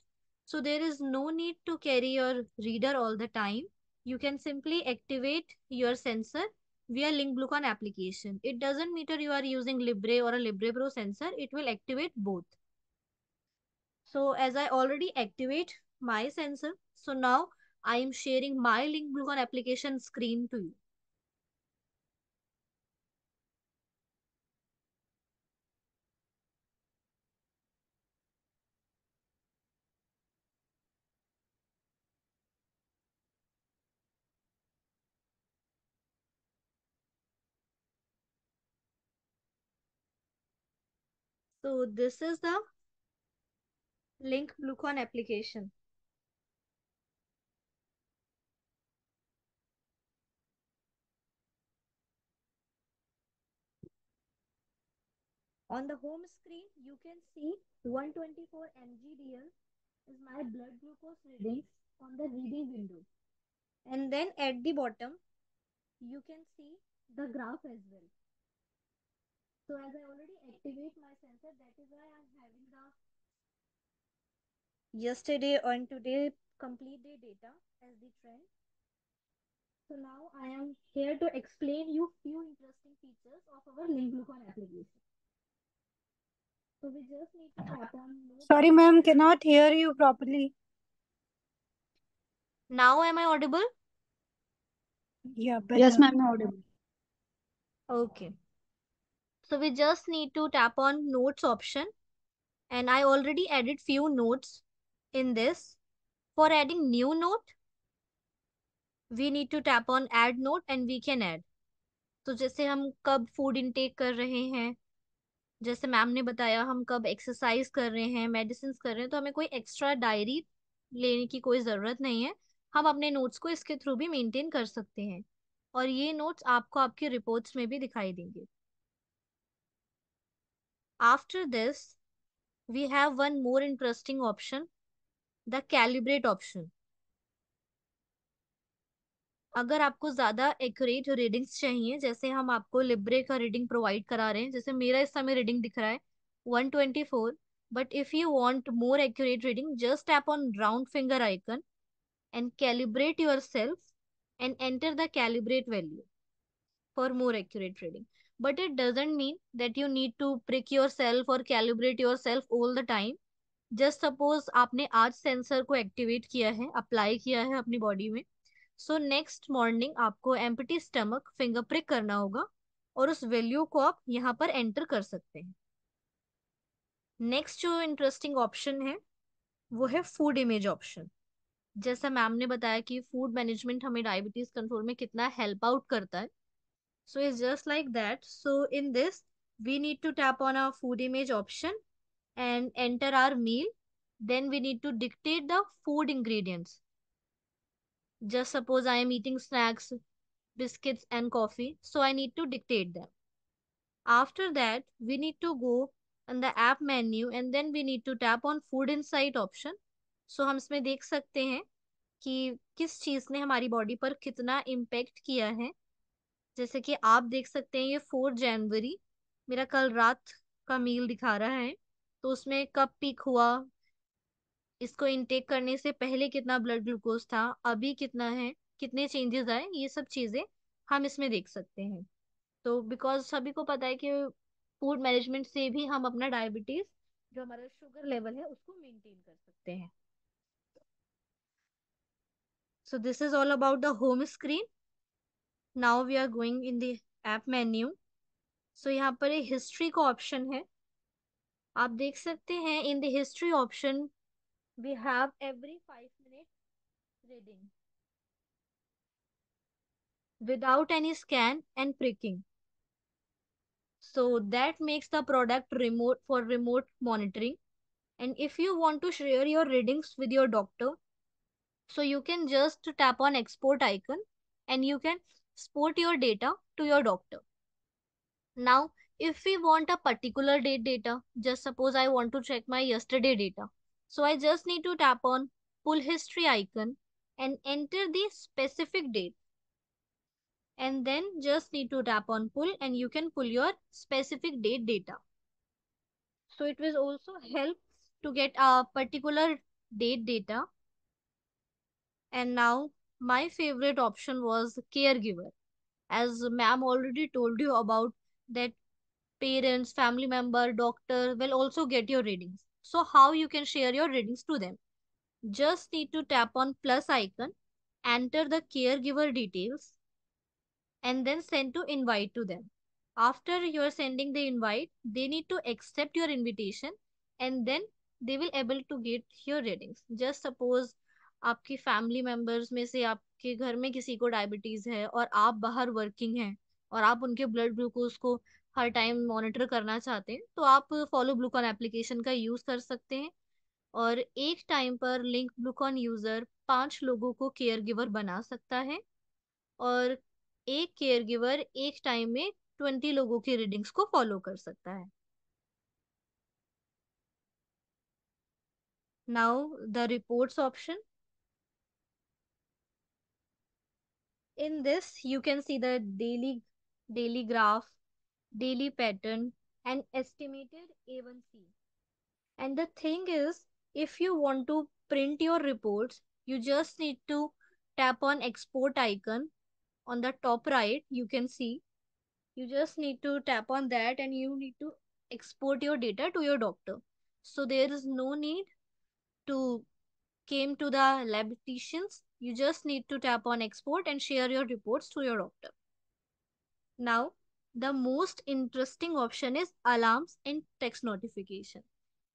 So there is no need to carry your reader all the time. You can simply activate your sensor via LinkBlueCon application. It doesn't matter you are using Libre or a LibrePro sensor, it will activate both. So as I already activate my sensor, so now I am sharing my LinkBlueCon application screen to you. So this is the link Bluecon application. On the home screen, you can see 124 mgdl is my blood glucose readings on the reading window. And then at the bottom, you can see the graph as well. So as I already activate my sensor, that is why I'm having the yesterday and today complete day data as the trend. So now I am here to explain you few interesting features of our link glucon application. So we just need to tap on. Sorry, ma'am, cannot hear you properly. Now am I audible? Yeah, but Yes, ma'am, audible. Okay. So we just need to tap on notes option. And I already added few notes in this. For adding new note, we need to tap on add note and we can add. तो जैसे हम कब फूड इनटेक कर रहे हैं जैसे मैम ने बताया हम कब एक्सरसाइज कर रहे हैं मेडिसिन कर रहे हैं तो हमें कोई एक्स्ट्रा डायरी लेने की कोई ज़रूरत नहीं है हम अपने नोट्स को इसके थ्रू भी मेंटेन कर सकते हैं और ये नोट्स आपको आपकी रिपोर्ट्स में भी दिखाई देंगे after this we have one more interesting option the calibrate option अगर आपको ज्यादा एक्यूरेट रीडिंग्स चाहिए जैसे हम आपको लिब्रे का रीडिंग प्रोवाइड करा रहे हैं जैसे मेरा इस समय रीडिंग दिख रहा है 124 but if you want more accurate reading just tap on round finger icon and calibrate yourself and enter the calibrate value for more accurate reading but it doesn't mean that you need to prick yourself or calibrate yourself all the time just suppose आपने आज सेंसर को एक्टिवेट किया है अप्लाई किया है अपनी बॉडी में सो नेक्स्ट मॉर्निंग आपको एम्पटी स्टमक फिंगर प्रिक करना होगा और उस वैल्यू को आप यहाँ पर एंटर कर सकते हैं नेक्स्ट जो इंटरेस्टिंग ऑप्शन है वो है फूड इमेज ऑप्शन जैसा मैम ने बताया कि फूड मैनेजमेंट हमें डायबिटीज कंट्रोल में कितना हेल्प आउट करता है So it's just like that. So in this, we need to tap on our food image option and enter our meal. Then we need to dictate the food ingredients. Just suppose I am eating snacks, biscuits and coffee. So I need to dictate them. After that, we need to go in the app menu and then we need to tap on food insight option. So hum isme dekh sakte hain ki kis cheez ne hamari body par kitna impact kiya hai जैसे कि आप देख सकते हैं ये फोर जनवरी मेरा कल रात का मील दिखा रहा है तो उसमें कब पीक हुआ इसको इनटेक करने से पहले कितना ब्लड ग्लूकोज था अभी कितना है कितने चेंजेस आए ये सब चीज़ें हम इसमें देख सकते हैं तो बिकॉज सभी को पता है कि फूड मैनेजमेंट से भी हम अपना डायबिटीज़ जो हमारा शुगर लेवल है उसको मेंटेन कर सकते हैं so this is all about the home screen now we are going in the app menu so यहाँ पर एक हिस्ट्री का ऑप्शन है आप देख सकते हैं in the history option we have every five minute reading without any scan and pricking so that makes the product remote for remote monitoring and if you want to share your readings with your doctor so you can just tap on export icon and you can export your data to your doctor. Now, if we want a particular date data, just suppose I want to check my yesterday data. So I just need to tap on pull history icon and enter the specific date. And then just need to tap on pull and you can pull your specific date data. So it will also help to get a particular date data. And now my favorite option was caregiver as ma'am already told you about that parents family member doctor will also get your readings so how you can share your readings to them just need to tap on plus icon enter the caregiver details and then send to invite to them after you are sending the invite they need to accept your invitation and then they will able to get your readings just suppose आपकी फैमिली मेंबर्स में से आपके घर में किसी को डायबिटीज है और आप बाहर वर्किंग हैं और आप उनके ब्लड ग्लूकोज को हर टाइम मॉनिटर करना चाहते हैं तो आप फॉलो ब्लूकॉन एप्लीकेशन का यूज कर सकते हैं और एक टाइम पर लिंक ब्लूकॉन यूजर पांच लोगों को केयर गिवर बना सकता है और एक केयर गिवर एक टाइम में ट्वेंटी लोगों की रीडिंग्स को फॉलो कर सकता है now the reports option in this you can see the daily daily graph daily pattern and estimated a1c and the thing is if you want to print your reports you just need to tap on export icon on the top right you can see you just need to tap on that and you need to export your data to your doctor so there is no need to came to the lab technicians You just need to tap on export and share your reports to your doctor. Now, the most interesting option is alarms and text notification.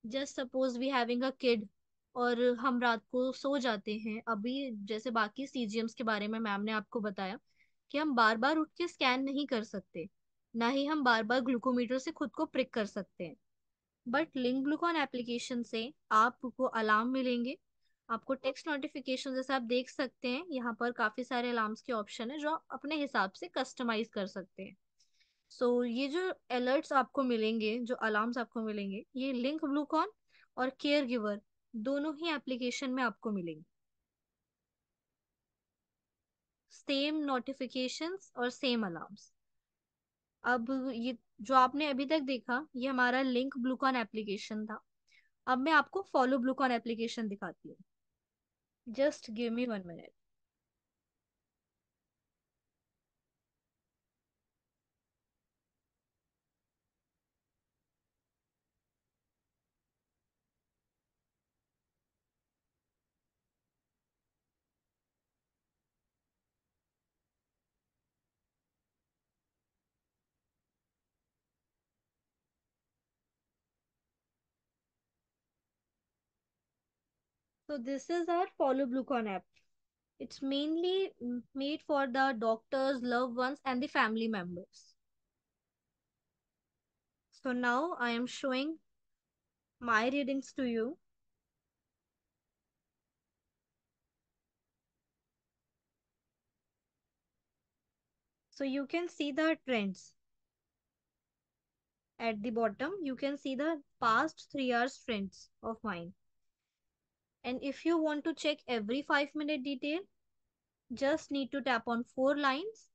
Just suppose we having a kid और हम रात को सो जाते हैं अभी जैसे बाकी सीजीएम्स के बारे में मैम ने आपको बताया कि हम बार बार उठ के स्कैन नहीं कर सकते ना ही हम बार बार ग्लूकोमीटर से खुद को प्रिक कर सकते हैं बट लिंक ग्लूकॉन एप्लीकेशन से आपको अलार्म मिलेंगे आपको टेक्स्ट नोटिफिकेशन जैसे आप देख सकते हैं यहाँ पर काफी सारे अलार्म्स के ऑप्शन है जो आप अपने हिसाब से कस्टमाइज कर सकते हैं सो so, ये जो अलर्ट्स आपको मिलेंगे जो अलार्म्स आपको मिलेंगे ये लिंक ब्लूकॉन और केयर गिवर दोनों ही एप्लीकेशन में आपको मिलेंगे सेम नोटिफिकेशन और सेम अलार्म्स अब ये जो आपने अभी तक देखा ये हमारा लिंक ब्लूकॉन एप्लीकेशन था अब मैं आपको फॉलो ब्लूकॉन एप्लीकेशन दिखाती हूँ Just give me one minute. So this is our Follow Bluecon app. It's mainly made for the doctors, loved ones and the family members. So now I am showing my readings to you. So you can see the trends. At the bottom, you can see the past three hours trends of mine. And if you want to check every 5 minute detail, just need to tap on 4 lines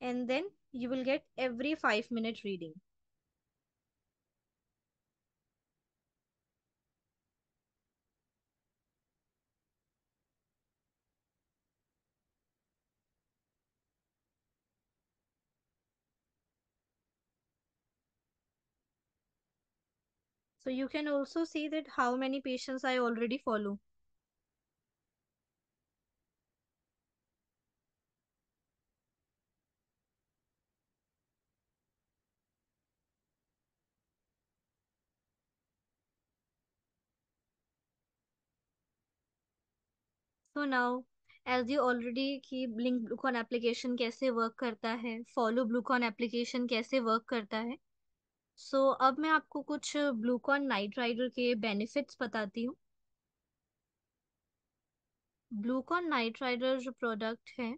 and then you will get every 5 minute reading. So you can also see that how many patients I already follow. So now, as you already कि Blink Bluecon application kaise work karta hai follow Bluecon application kaise work karta hai so so, अब मैं आपको कुछ ब्लूकॉन नाइट राइडर के बेनिफिट्स बताती हूँ ग्लूकॉन नाइट राइडर जो प्रोडक्ट है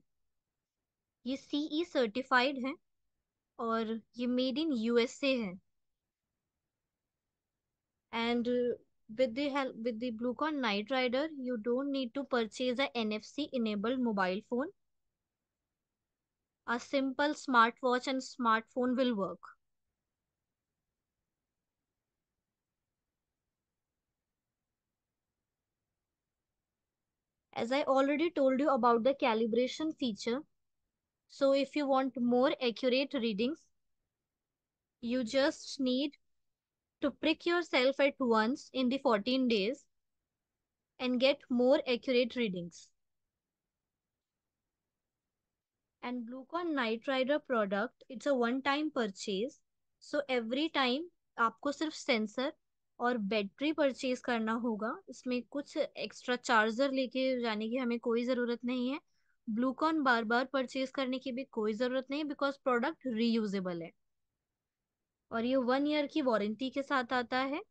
ये सी ई सर्टिफाइड है और ये मेड इन यूएसए है and with with the Glucon night rider you don't need to purchase a C enabled mobile phone a simple smart watch and smartphone will work As I already told you about the calibration feature, so if you want more accurate readings, you just need to prick yourself at once in the 14 days and get more accurate readings. And Glucon Nitrider product, it's a one-time purchase. So every time आपको सिर्फ सेंसर और बैटरी परचेज करना होगा इसमें कुछ एक्स्ट्रा चार्जर लेके जाने की हमें कोई ज़रूरत नहीं है ब्लूकॉन बार बार परचेज करने की भी कोई ज़रूरत नहीं बिकॉज प्रोडक्ट रीयूजेबल है और ये वन ईयर की वारंटी के साथ आता है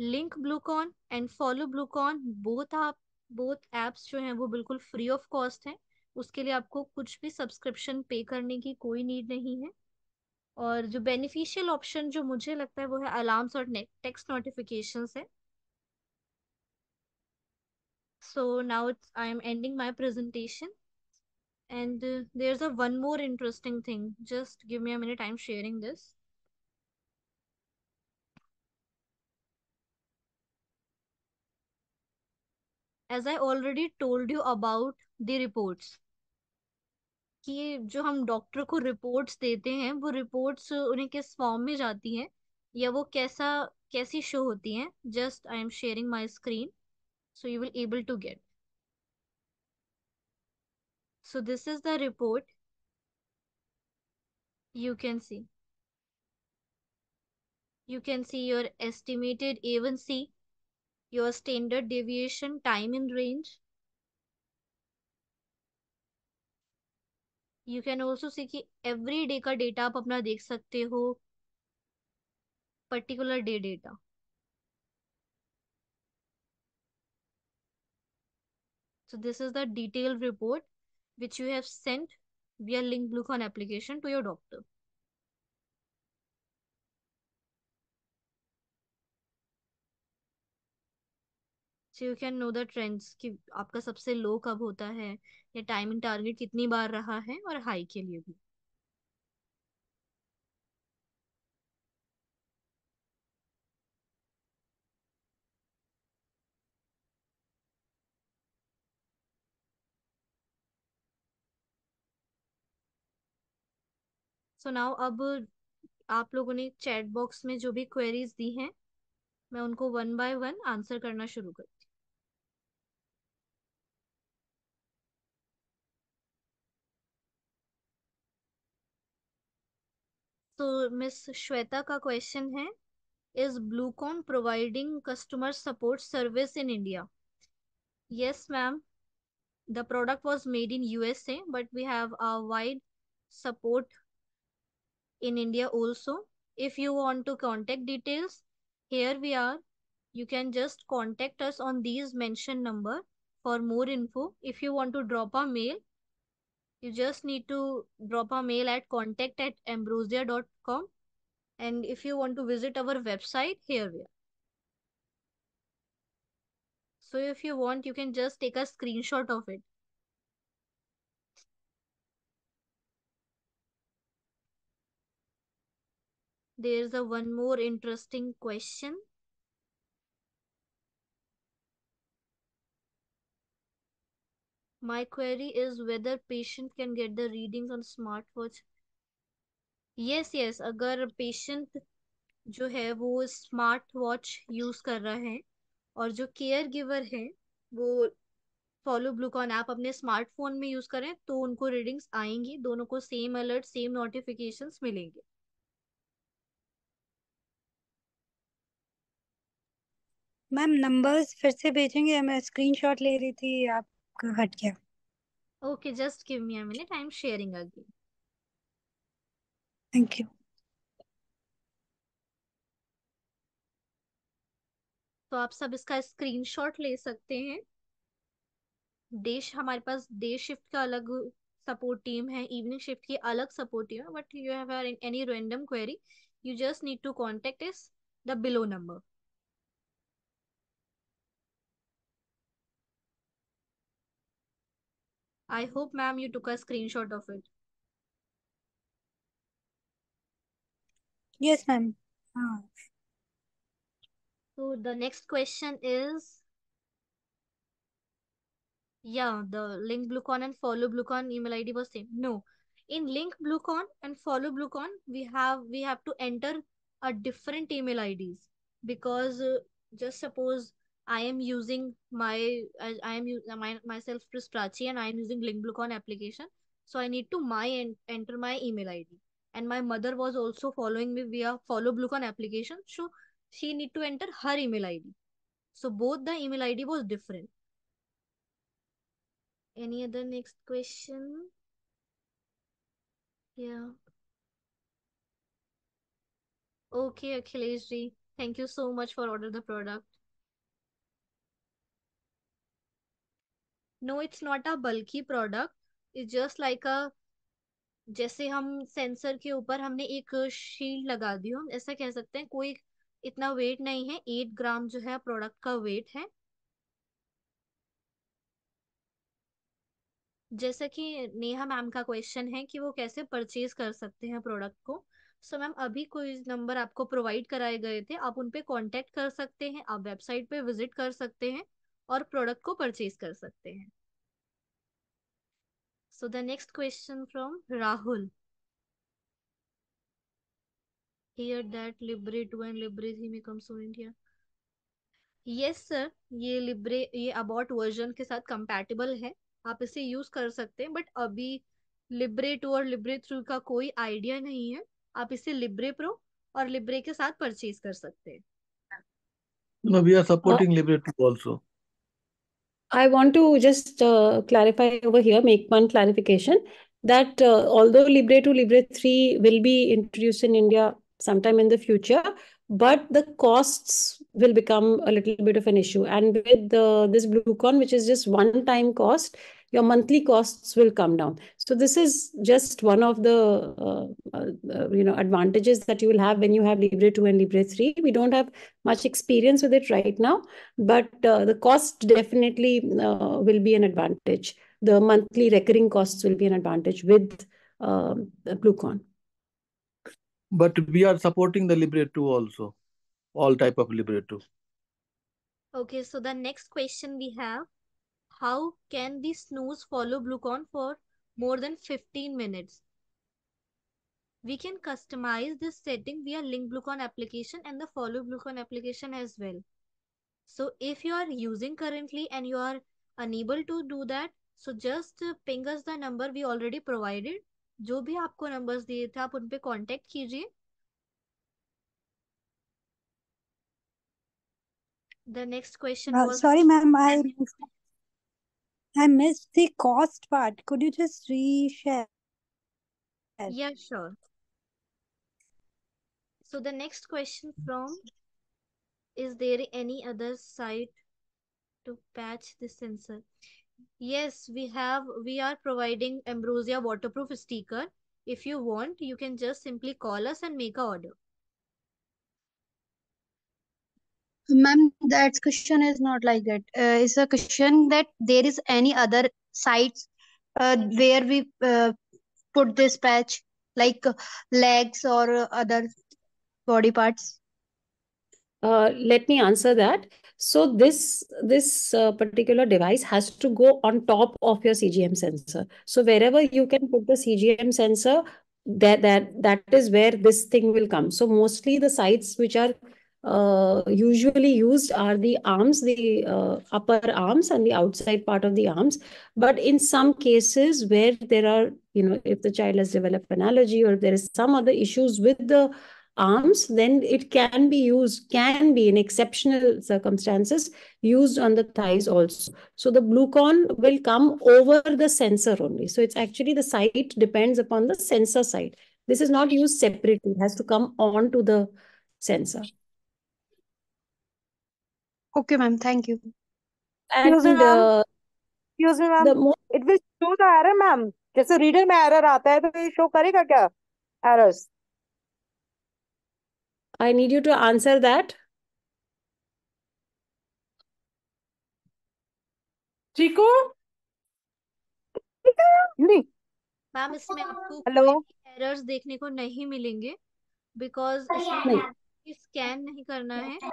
link Bluecon and follow Bluecon both आप बोथ ऐप्स जो हैं वो बिल्कुल फ्री ऑफ कॉस्ट हैं उसके लिए आपको कुछ भी सब्सक्रिप्शन पे करने की कोई नीड नहीं है और जो बेनिफिशियल ऑप्शन जो मुझे लगता है वो है अलार्म्स और टेक्स्ट नोटिफिकेशन है so now I am ending my presentation and there is a one more interesting thing just give me many time sharing this as i already told you about the reports कि जो हम डॉक्टर को रिपोर्ट्स देते हैं वो रिपोर्ट्स उन्हें किस फॉर्म में जाती हैं या वो कैसा कैसी शो होती हैं just I am sharing my screen so you will able to get so this is the report you can see you can see your estimated A one C your standard deviation time in range you can also see कि एवरी डे का डेटा आप अपना देख सकते हो particular day data so this is the detail report which you have sent we are link Bluecon application to your doctor so you can know the trends कि आपका सबसे लो कब होता है या टाइमिंग टारगेट कितनी बार रहा है और हाई के लिए भी सो so नाउ अब आप लोगों ने चैट बॉक्स में जो भी क्वेरीज दी हैं मैं उनको वन बाय वन आंसर करना शुरू कर तो मिस श्वेता का क्वेश्चन है is Bluecon providing customer support service in India yes ma'am the product was made in U S A but we have a wide support in India also if you want to contact details here we are you can just contact us on these mention number for more info if you want to drop a mail you just need to drop a mail at contact at ambrosia.com and if you want to visit our website here we are so if you want you can just take a screenshot of it there's a one more interesting question My query is whether patient can get the readings on smartwatch. Yes, yes. agar patient जो है वो स्मार्ट वॉच यूज कर रहा है और जो केयर गिवर है वो फॉलो ग्लूकॉन ऐप अपने स्मार्टफोन में यूज करें तो उनको रीडिंग्स आएंगी दोनों को सेम अलर्ट सेम नोटिफिकेशन मिलेंगे मैम नंबर्स फिर से भेजेंगे मैं स्क्रीनशॉट ले रही थी आप कट गया okay just give me a minute I am sharing again thank you तो आप सब इसका स्क्रीनशॉट ले सकते हैं देश हमारे पास डे शिफ्ट का अलग सपोर्ट टीम है इवनिंग शिफ्ट की अलग सपोर्ट टीम है but you have any random query you just need to contact इस the below number I hope, ma'am, you took a screenshot of it. Yes, ma'am. Oh. So the next question is, yeah, the link Bluecon and follow Bluecon email ID was same. No, in link Bluecon and follow Bluecon, we have we have to enter a different email IDs because uh, just suppose I am using my I, I am my, myself Chris Prachi and I am using LinkBlucon application. So I need to my enter my email ID. And my mother was also following me via follow Blucon application. So she need to enter her email ID. So both the email ID was different. Any other next question? Yeah. Okay, Akhilesh Thank you so much for order the product. No it's not a बल्कि product it's just like a जैसे हम सेंसर के ऊपर हमने एक शील्ड लगा दी हम ऐसा कह सकते हैं कोई इतना वेट नहीं है एट ग्राम जो है प्रोडक्ट का वेट है जैसा कि नेहा मैम का क्वेश्चन है कि वो कैसे परचेज कर सकते हैं प्रोडक्ट को सो so, मैम अभी कोई नंबर आपको प्रोवाइड कराए गए थे आप उनपे कॉन्टेक्ट कांटेक्ट कर सकते हैं आप वेबसाइट पे विजिट कर सकते हैं और प्रोडक्ट को परचेज कर सकते हैं So the next question from Rahul. Here that liberate to and liberate ही में कंसोनेंट या यस सर ये लिब्रे ये अबॉट वर्जन के साथ कंपैटिबल है आप इसे यूज कर सकते हैं बट अभी लिब्रे टू और लिब्रे थ्रू का कोई आइडिया नहीं है आप इसे लिब्रे प्रो और लिब्रे के साथ परचेज कर सकते हैं no, we are supporting oh. liberate too also I want to just uh, clarify over here, make one clarification that uh, although Libre 2, Libre 3 will be introduced in India sometime in the future, but the costs will become a little bit of an issue and with uh, this bluecon which is just one time cost your monthly costs will come down so this is just one of the uh, uh, you know advantages that you will have when you have libre 2 and libre 3 we don't have much experience with it right now but uh, the cost definitely uh, will be an advantage the monthly recurring costs will be an advantage with uh, bluecon but we are supporting the too, also all type of too. okay so the next question we have how can the snooze follow glucon for more than 15 minutes we can customize this setting via link glucon application and the follow glucon application as well so if you are using currently and you are unable to do that so just uh, ping us the number we already provided जो भी आपको नंबर्स दिए थे आप उन पे कांटेक्ट कीजिए the next question sorry ma'am I I miss the cost part could you just reshare yes sure so the next question from is there any other site to patch this sensor Yes, we have, we are providing Ambrosia waterproof sticker. If you want, you can just simply call us and make a order. Ma'am, that question is not like that. Uh, it's a question that there is any other sites uh, where we uh, put this patch, like legs or other body parts? Uh, let me answer that. So this this uh, particular device has to go on top of your CGM sensor. So wherever you can put the CGM sensor, that that that is where this thing will come. So mostly the sites which are uh, usually used are the arms, the uh, upper arms and the outside part of the arms. But in some cases where there are, you know, if the child has developed an allergy or there is some other issues with the arms, then it can be used, can be in exceptional circumstances used on the thighs also. So the glucon will come over the sensor only. So it's actually the site depends upon the sensor site. This is not used separately. It has to come on to the sensor. Okay, ma'am. Thank you. And Excuse uh, me, ma'am. It will show the error, ma'am. जैसे रीडर reader एरर आता है तो ये शो करेगा क्या errors I need you to answer that. Chiku ma'am इसमें आपको एरर्स देखने को नहीं मिलेंगे बिकॉज स्कैन नहीं करना है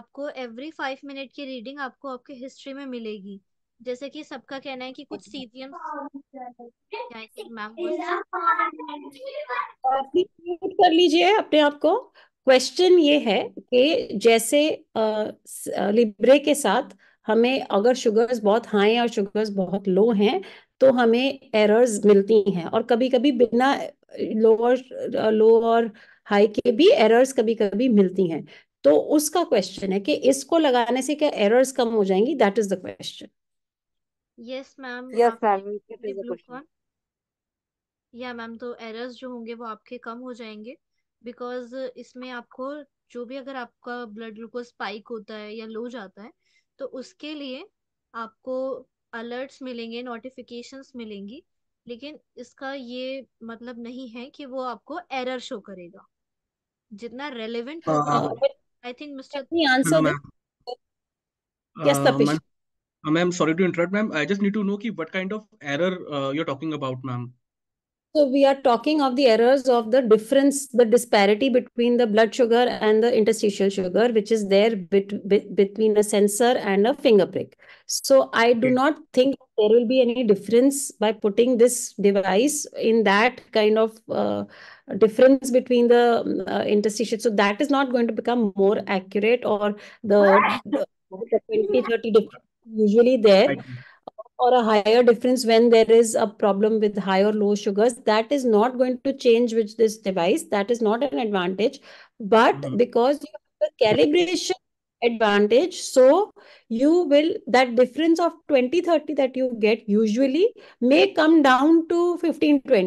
आपको एवरी फाइव मिनट की रीडिंग आपको आपके हिस्ट्री में मिलेगी जैसे कि सबका कहना है कि कुछ सीरियम मैम कर लीजिए अपने आप को क्वेश्चन ये है कि जैसे लिब्रे के साथ हमें अगर शुगर्स बहुत हाई और शुगर्स बहुत लो हैं तो हमें एरर्स मिलती हैं और कभी कभी बिना लोअर लो और हाई के भी एरर्स कभी कभी मिलती हैं तो उसका क्वेश्चन है कि इसको लगाने से क्या एरर्स कम हो जाएंगी that is the question yes ma'am yes ma'am या मैम तो एरर्स जो होंगे वो आपके कम हो जाएंगे बिकॉज uh, इसमें आपको जो भी अगर आपका ब्लड ग्लूकोज स्पाइक होता है या लो जाता है तो उसके लिए आपको अलर्ट्स मिलेंगे नोटिफिकेशन मिलेंगी लेकिन इसका ये मतलब नहीं है कि वो आपको एरर शो करेगा जितना relevant I think mister answer Yes, uh, Tapesh. Uh, ma'am, sorry to interrupt, ma'am. I just need to know ki what kind of error uh, you're talking So we are talking of the errors of the difference, the disparity between the blood sugar and the interstitial sugar, which is there bet- between a sensor and a finger prick. So I do not think there will be any difference by putting this device in that kind of uh, difference between the uh, interstitial. So that is not going to become more accurate or the, the 20, 30 difference usually there or a higher difference when there is a problem with high or low sugars that is not going to change with this device that is not an advantage but mm -hmm. because you have a calibration advantage so you will that difference of 20 30 that you get usually may come down to 15 20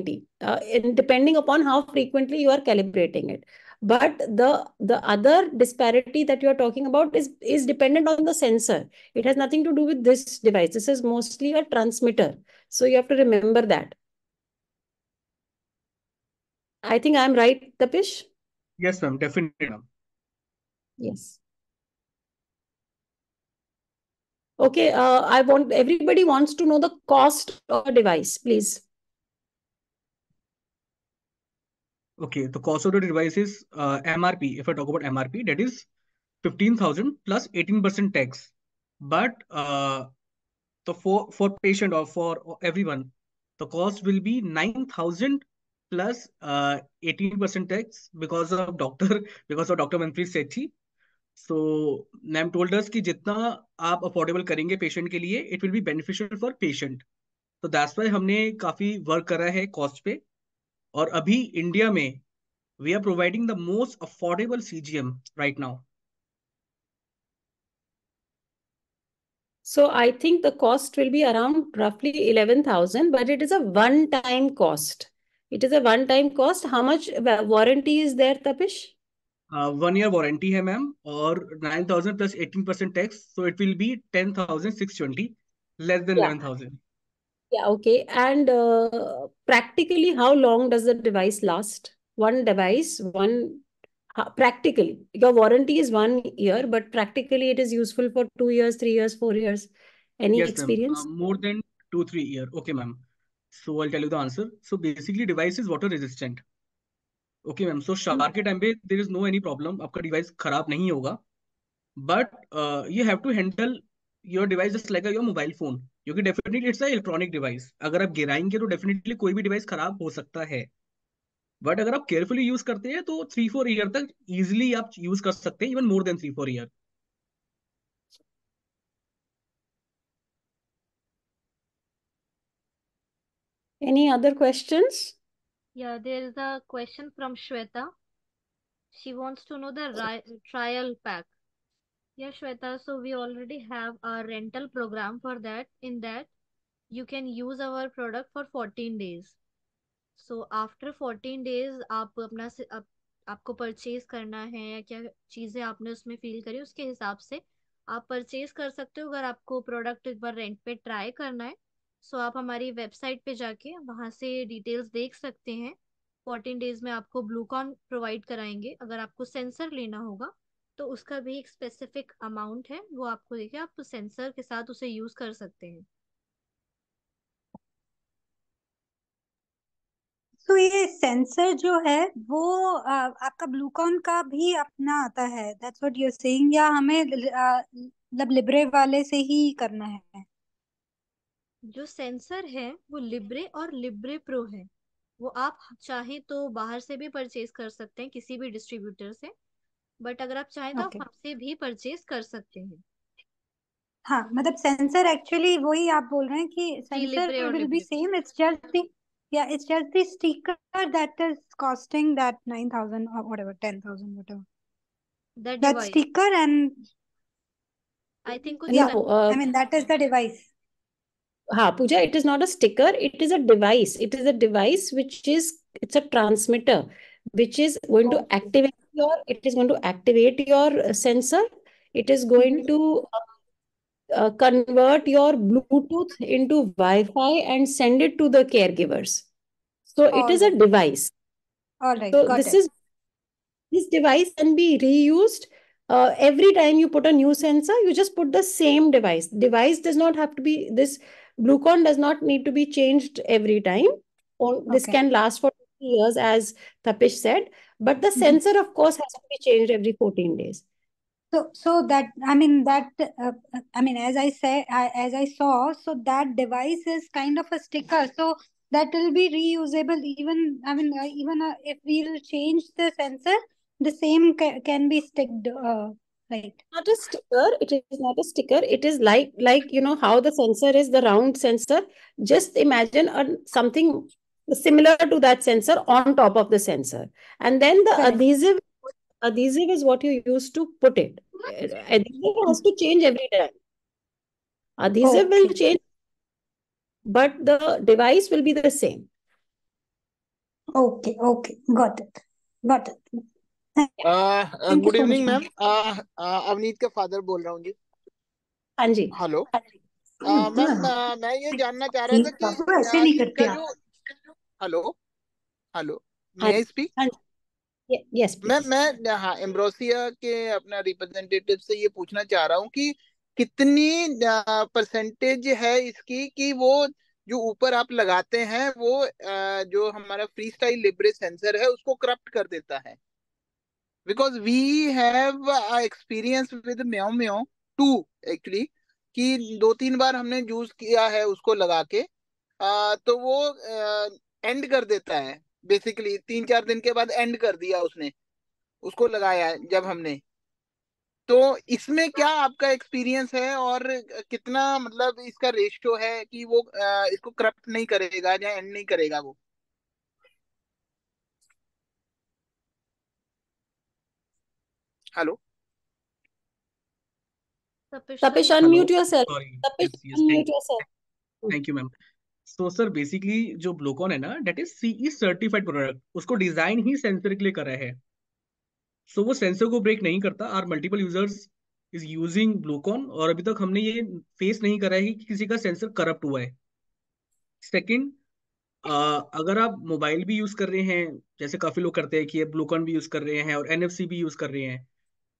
uh, depending upon how frequently you are calibrating it but the the other disparity that you are talking about is is dependent on the sensor it has nothing to do with this device this is mostly a transmitter so you have to remember that i think i'm right tapish yes ma'am definitely yes okay uh, i want everybody wants to know the cost of a device please Okay, the cost of the device is uh, MRP. If I talk about MRP, that is 15,000 plus 18% tax. But uh, the for, for patient or for everyone, the cost will be 9,000 plus uh, 18% tax because of doctor because of Dr. manfred Sethi. so nam told us ki jitna aap affordable karenge patient ke liye it will be beneficial for patient so that's why humne kafi work kara hai cost pe और अभी इंडिया में we are providing the most affordable CGM right now So I think the cost will be around roughly 11,000, but it is a one-time cost. It is a one-time cost. How much warranty is there, Tapish? Uh, one year warranty ma'am or 9,000 plus 18% tax. So it will be 10,620 less than yeah. 11,000. Yeah, okay. And uh, practically, how long does the device last? One device, one uh, practically. Your warranty is one year, but practically it is useful for two years, three years, four years. Any yes, experience? Uh, more than two, three year. Okay, ma'am. So I'll tell you the answer. So basically, device is water resistant. Okay ma'am so shower के टाइम पे there is no any problem आपका डिवाइस खराब नहीं होगा but you have to handle your device just like your mobile phone क्योंकि definitely it's a electronic device अगर आप गिराएंगे तो डेफिनेटली कोई भी डिवाइस खराब हो सकता है बट अगर आप केयरफुली यूज करते हैं तो थ्री फोर ईयर तक इजिली आप यूज कर सकते हैं even more than three four year Any other questions? Yeah, there is a question from Shweta. She wants to know the trial pack. Yeah, Shweta, so we already have a rental program for that. In that, you can use our product for 14 days. So after fourteen days आप अपना आप, आपको परचेज करना है या क्या चीज़ें आपने उसमें फील करी उसके हिसाब से आप परचेज कर सकते हो अगर आपको प्रोडक्ट एक बार रेंट पे ट्राई करना है सो आप हमारी वेबसाइट पे जाके वहाँ से डिटेल्स देख सकते हैं फोर्टीन डेज में आपको ब्लूकॉन प्रोवाइड कराएंगे अगर आपको सेंसर लेना होगा तो उसका भी एक स्पेसिफिक अमाउंट है वो आपको देखिए आप सेंसर के साथ उसे यूज कर सकते हैं तो ये सेंसर जो है वो आपका ब्लूकॉन का भी अपना आता है दैट्स व्हाट यू सेइंग या हमें मतलब लिब्रे वाले से ही करना है जो सेंसर है वो लिब्रे और लिब्रे प्रो है वो आप चाहे तो बाहर से भी परचेज कर सकते हैं किसी भी डिस्ट्रीब्यूटर से बट अगर आप चाहें तो okay. आप से भी परचेज कर सकते हैं हाँ मतलब सेंसर एक्चुअली वही आप बोल रहे हैं कि sensor will be same it's just the या it's just the sticker that is costing that 9000 or whatever 10000 whatever that, that sticker and I think कुछ या I mean that is the device हाँ Pooja it is not a sticker it is a device it is a device which is it's a transmitter which is going to activate your it is going to activate your sensor it is going to uh, uh convert your bluetooth into wi-fi and send it to the caregivers so all it is a device all right so this it. is this device can be reused uh, every time you put a new sensor you just put the same device device does not have to be this glucon does not need to be changed every time this okay. can last for years as tapish said but the mm-hmm. sensor, of course, has to be changed every 14 days. So, so that I mean that uh, I mean as I say as I saw, so that device is kind of a sticker. So that will be reusable. Even I mean uh, even uh, if we'll change the sensor, the same ca can be sticked. Uh, right. Not a sticker. It is not a sticker. It is like like you know how the sensor is the round sensor. Just imagine a, uh, something similar to that sensor on top of the sensor. And then the right. adhesive adhesive is what you use to put it. Adhesive has to change every time. Adhesive okay. will change, but the device will be the same. Okay, okay, got it, got it. Good evening ma'am Avneet के फादर father रहा हूँ जी हाँ जी हेलो मैम मैं ये जानना चाह रहा था कि ऐसे नहीं करते hello hello may speak yes मैं मैं हाँ एम्ब्रोसिया के अपना रिप्रेजेंटेटिव से ये पूछना चाह रहा हूँ कि कितनी परसेंटेज है इसकी कि वो जो ऊपर आप लगाते हैं वो जो हमारा फ्री स्टाइल लिब्रे सेंसर है उसको करप्ट कर देता है because we have experience with म्यो म्यो टू एक्चुअली कि दो तीन बार हमने यूज किया है उसको लगा के आ, तो वो एंड कर देता है बेसिकली तीन चार दिन के बाद एंड कर दिया उसने उसको लगाया जब हमने तो इसमें क्या आपका एक्सपीरियंस है और कितना मतलब इसका रेशियो है कि वो इसको करप्ट नहीं करेगा या एंड नहीं करेगा वो hello Tapesh unmute yourself Tapesh unmute yourself thank you ma'am so sir basically जो ब्लूकॉन है ना that is CE certified product उसको डिजाइन ही सेंसर के लिए करा है सो so, वो सेंसर को ब्रेक नहीं करता our multiple users is using Bluecon और अभी तक हमने ये फेस नहीं करा है कि किसी का सेंसर करप्ट हुआ है सेकेंड Uh, अगर आप मोबाइल भी यूज कर रहे हैं जैसे काफी लोग करते हैं कि ब्लूकॉन भी यूज कर रहे हैं और एन भी यूज कर रहे हैं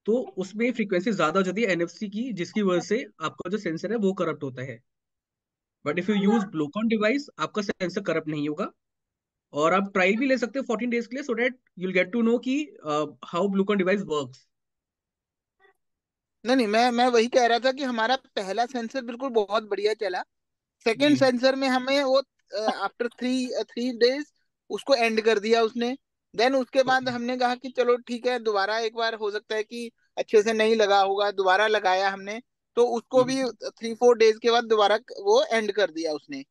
तो उसमें फ्रीक्वेंसी ज्यादा हो जाती है एनएफसी की जिसकी वजह से आपका जो सेंसर है वो करप्ट होता है but if you use Glucon device आपका सेंसर करप्ट नहीं होगा और आप ट्रायल भी ले सकते हो 14 डेज के लिए so that you get to know कि हाउ ग्लूकॉन डिवाइस वर्क्स नहीं नहीं मैं मैं वही कह रहा था कि हमारा पहला सेंसर बिल्कुल बहुत बढ़िया चला सेकंड सेंसर में हमें वो आफ्टर थ्री थ्री डेज उसको एंड कर दिया उसने देन उसके बाद हमने कहा कि चलो ठीक है दोबारा एक बार हो सकता है कि अच्छे से नहीं लगा होगा दोबारा लगाया हमने तो उसको हम्म। भी थ्री फोर डेज के बाद दोबारा वो एंड कर दिया उसने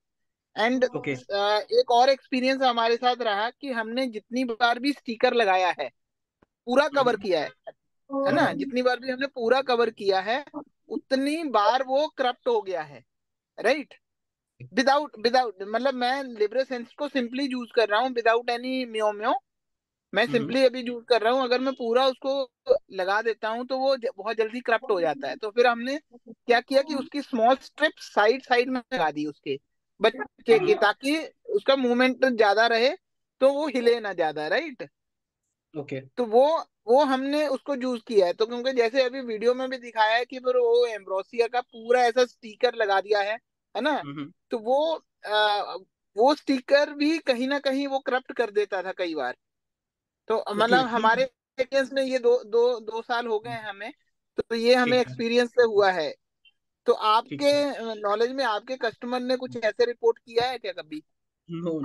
एंड okay. एक और एक्सपीरियंस हमारे साथ रहा कि हमने जितनी बार भी स्टिकर लगाया है पूरा कवर हम्म। किया है है ना हम्म। जितनी बार भी हमने पूरा कवर किया है उतनी बार वो करप्ट हो गया है राइट विदाउट विदाउट मतलब मैं लिब्रे सेंस को सिंपली यूज कर रहा हूँ विदाउट एनी म्यो म्यो मैं हम्म। सिंपली अभी यूज कर रहा हूँ अगर मैं पूरा उसको लगा देता हूँ तो वो बहुत जल्दी करप्ट हो जाता है तो फिर हमने क्या किया कि उसकी स्मॉल स्ट्रिप साइड साइड में लगा दी उसके बच्चे की ताकि उसका मूवमेंट ज्यादा रहे तो वो हिले ना ज्यादा राइट ओके तो वो वो हमने उसको यूज किया है तो क्योंकि जैसे अभी वीडियो में भी दिखाया है कि फिर वो एम्ब्रोसिया का पूरा ऐसा स्टीकर लगा दिया है है ना हम्म, हम्म। तो वो आ, वो स्टीकर भी कहीं ना कहीं वो करप्ट कर देता था कई बार तो, तो मतलब हमारे एक्सपीरियंस में ये दो दो दो साल हो गए हैं हमें तो ये हमें एक्सपीरियंस से हुआ है तो आपके नॉलेज में आपके कस्टमर ने कुछ ऐसे रिपोर्ट किया है क्या कभी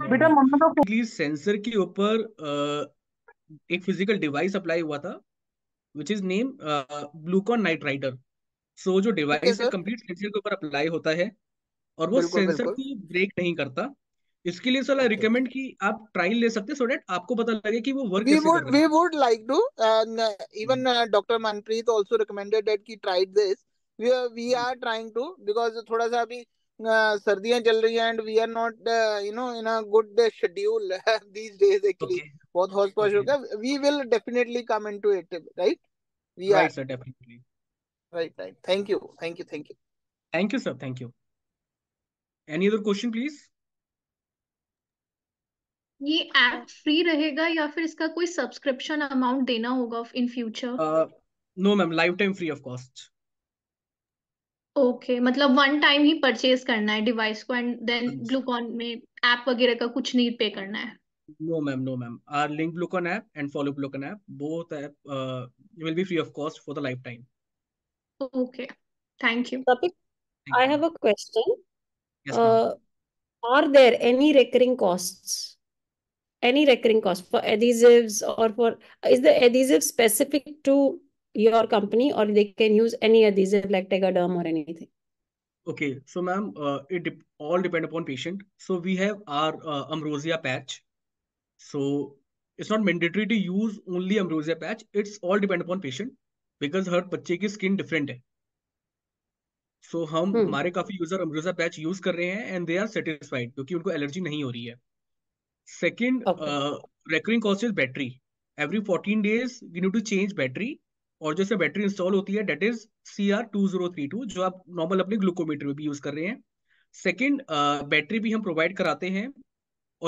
बेटा मम्मा तो सेंसर के ऊपर एक फिजिकल डिवाइस अप्लाई हुआ था which is name Glucon night Rider so जो डिवाइस है कंप्लीट सेंसर के ऊपर अप्लाई होता है और वो सेंसर को ब्रेक नहीं करता इसके लिए सलाह रिकमेंड कि आप ट्रायल ले सकते हैं सो दैट आपको पता लगे कि वो work we would we would like to even doctor Manpreet also recommended that कि tried this we are we are trying to because थोड़ा सा अभी सर्दियां चल रही हैं and we are not you know in a good schedule these days actually बहुत हौस पॉश हो गया we will definitely come into it right we are sir definitely right right thank you thank you thank you thank you sir thank you any other question please ये ऐप फ्री रहेगा या फिर इसका कोई सब्सक्रिप्शन अमाउंट देना होगा in future no ma'am lifetime free of cost okay okay, मतलब वन टाइम ही परचेज करना है डिवाइस को एंड देन ग्लूकॉन में ऐप वगैरह का कुछ नहीं पे करना है no ma'am no ma'am our link Glucon app and follow Glucon app both app will B free of cost for the lifetime okay thank you topic I have a question are there any recurring costs any recurring cost for adhesives or for is the adhesive specific to your company or they can use any adhesive like tegaderm or anything okay so ma'am uh, it de all depend upon patient so we have our uh, ambrosia patch so it's not mandatory to use only ambrosia patch it's all depend upon patient because her bachche ki skin different hai so so, हम हमारे काफी यूजर अमरूजा पैच यूज कर रहे हैं एंड दे आर सेटिस्फाइड क्योंकि उनको एलर्जी नहीं हो रही है Second, okay. uh, recurring cost is battery. Every 14 days, we need to change battery. और जैसे बैटरी इंस्टॉल होती है that is C R two zero three two जो आप नॉर्मल अपने ग्लूकोमीटर में भी यूज कर रहे हैं सेकेंड बैटरी uh, भी हम प्रोवाइड कराते हैं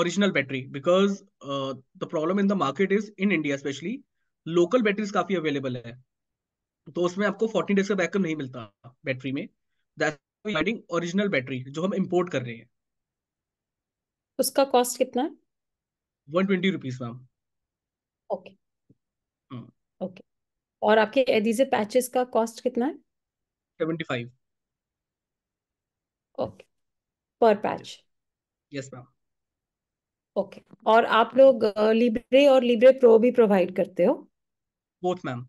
original battery because the problem in the market is in India specially local batteries काफी अवेलेबल है तो उसमें आपको फोर्टीन डेज का बैकअप नहीं मिलता बैटरी में ओरिजिनल बैटरी जो हम इम्पोर्ट कर रहे हैं उसका कॉस्ट कितना है one twenty rupees ma'am okay हाँ। ओके और आपके एडीजे पैचेस का कॉस्ट कितना है seventy five okay per patch yes ma'am okay और आप लोग लिब्रे और लिब्रे प्रो भी प्रोवाइड करते हो बोथ मैम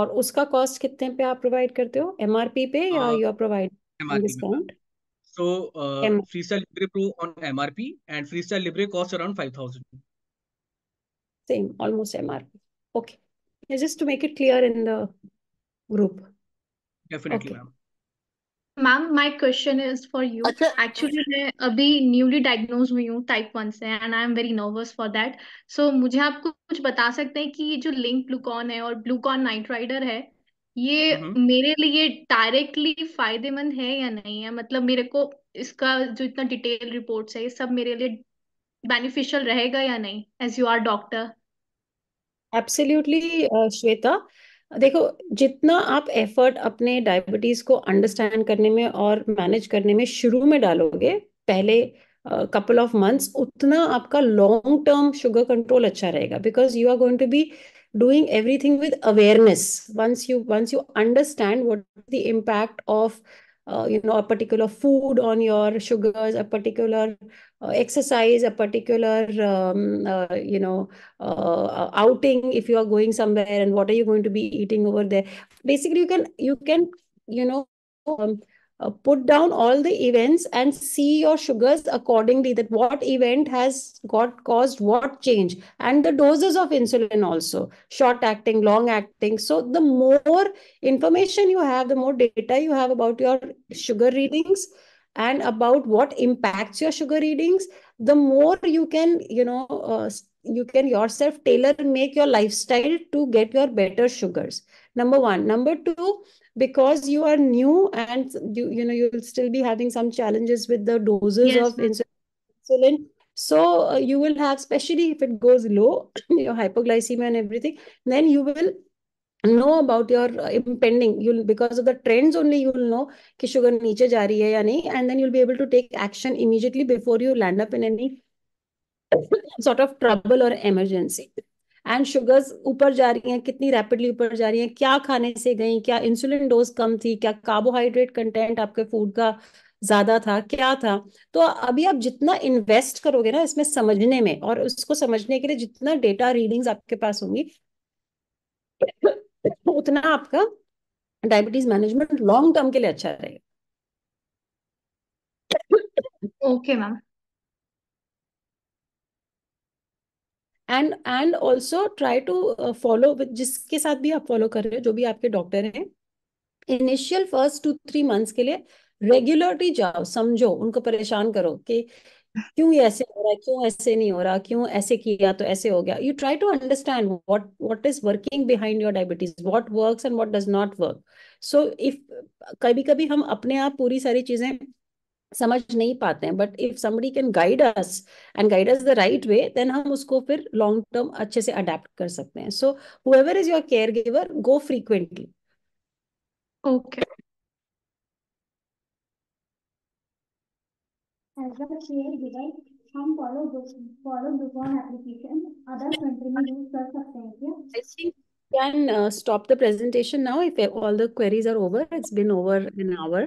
और उसका कॉस्ट कितने पे आप प्रोवाइड करते हो एमआरपी पे या you are provide discount So uh, M- Freestyle Libre Pro on MRP and Freestyle Libre costs around 5,000. Same, almost MRP. Okay. Yeah, just to make it clear in the group. Definitely, okay. ma'am. Ma'am my question is for you actually मैं अभी न्यूली डायग्नोज हुई हूँ टाइप वन से and I am very nervous for that so मुझे आप कुछ बता सकते हैं कि ये जो लिंक ब्लूकॉन है और ब्लूकॉन नाइट राइडर है ये हम्म। मेरे लिए डायरेक्टली फायदेमंद है या नहीं है मतलब मेरे को इसका जो इतना डिटेल रिपोर्ट्स है ये सब मेरे लिए बेनिफिशियल रहेगा या नहीं as you are doctor absolutely Shweta देखो जितना आप एफर्ट अपने डायबिटीज को अंडरस्टैंड करने में और मैनेज करने में शुरू में डालोगे पहले कपल ऑफ मंथ्स उतना आपका लॉन्ग टर्म शुगर कंट्रोल अच्छा रहेगा because you are going to be doing everything with awareness once you once you understand what the impact of uh, you know a particular food on your sugars a particular uh, exercise a particular um, uh, you know uh, uh, outing if you are going somewhere and what are you going to be eating over there basically you can you can you know um, uh, put down all the events and see your sugars accordingly that what event has got caused what change and the doses of insulin also short acting long acting so the more information you have the more data you have about your sugar readings and about what impacts your sugar readings the more you can you know uh, you can yourself tailor and make your lifestyle to get your better sugars number one number two because you are new and you you know you'll still be having some challenges with the doses yes. of insulin so uh, you will have especially if it goes low your hypoglycemia and everything then you will know about your uh, impending you'll because of the trends only you'll know ki sugar niche ja rahi hai ya nahi and then you'll be able to take action immediately before you land up in any sort of trouble or emergency and sugars ऊपर जा रही हैं कितनी रैपिडली ऊपर जा रही हैं क्या खाने से गई क्या इंसुलिन डोज कम थी क्या कार्बोहाइड्रेट कंटेंट आपके फूड का ज्यादा था क्या था तो अभी आप जितना इन्वेस्ट करोगे ना इसमें समझने में और उसको समझने के लिए जितना डेटा रीडिंग्स आपके पास होंगी उतना आपका डायबिटीज मैनेजमेंट लॉन्ग टर्म के लिए अच्छा रहेगा okay ma'am and and also try to follow जिसके साथ भी आप फॉलो कर रहे हो जो भी आपके डॉक्टर हैं initial first two three months के लिए रेगुलरली जाओ समझो उनको परेशान करो कि क्यों ऐसे हो रहा है क्यों ऐसे नहीं हो रहा क्यों ऐसे किया तो ऐसे हो गया you try to understand what what is working behind your diabetes what works and what does not work so if कभी कभी हम अपने आप पूरी सारी चीजें समझ नहीं पाते हैं but if somebody can guide us and guide us the right way then हम उसको फिर लॉन्ग टर्म अच्छे से अडेप्ट कर सकते हैं so whoever is your caregiver go frequently okay As a care giver, हम follow book, follow book on application. Other country में use कर सकते हैं क्या? I think can uh, stop the presentation now if all the queries are over. It's been over an hour.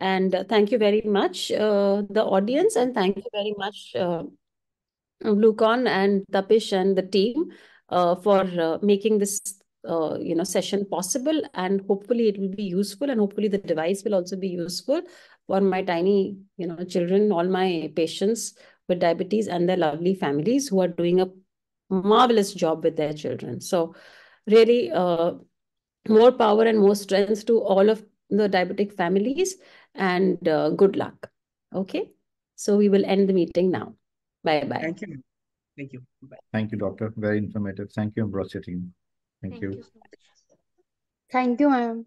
And uh, thank you very much, uh, the audience, and thank you very much, uh, Lucon and Tapish and the team uh, for uh, making this uh, you know session possible. And hopefully, it will be useful, and hopefully, the device will also be useful for my tiny you know children, all my patients with diabetes, and their lovely families who are doing a marvelous job with their children. So, really, uh, more power and more strength to all of the diabetic families and uh, good luck. Okay. So we will end the meeting now. Bye-bye. Thank you. Thank you. Bye. Thank you, doctor. Very informative. Thank you, Ambrosia team. Thank, Thank you. you. Thank you, ma'am.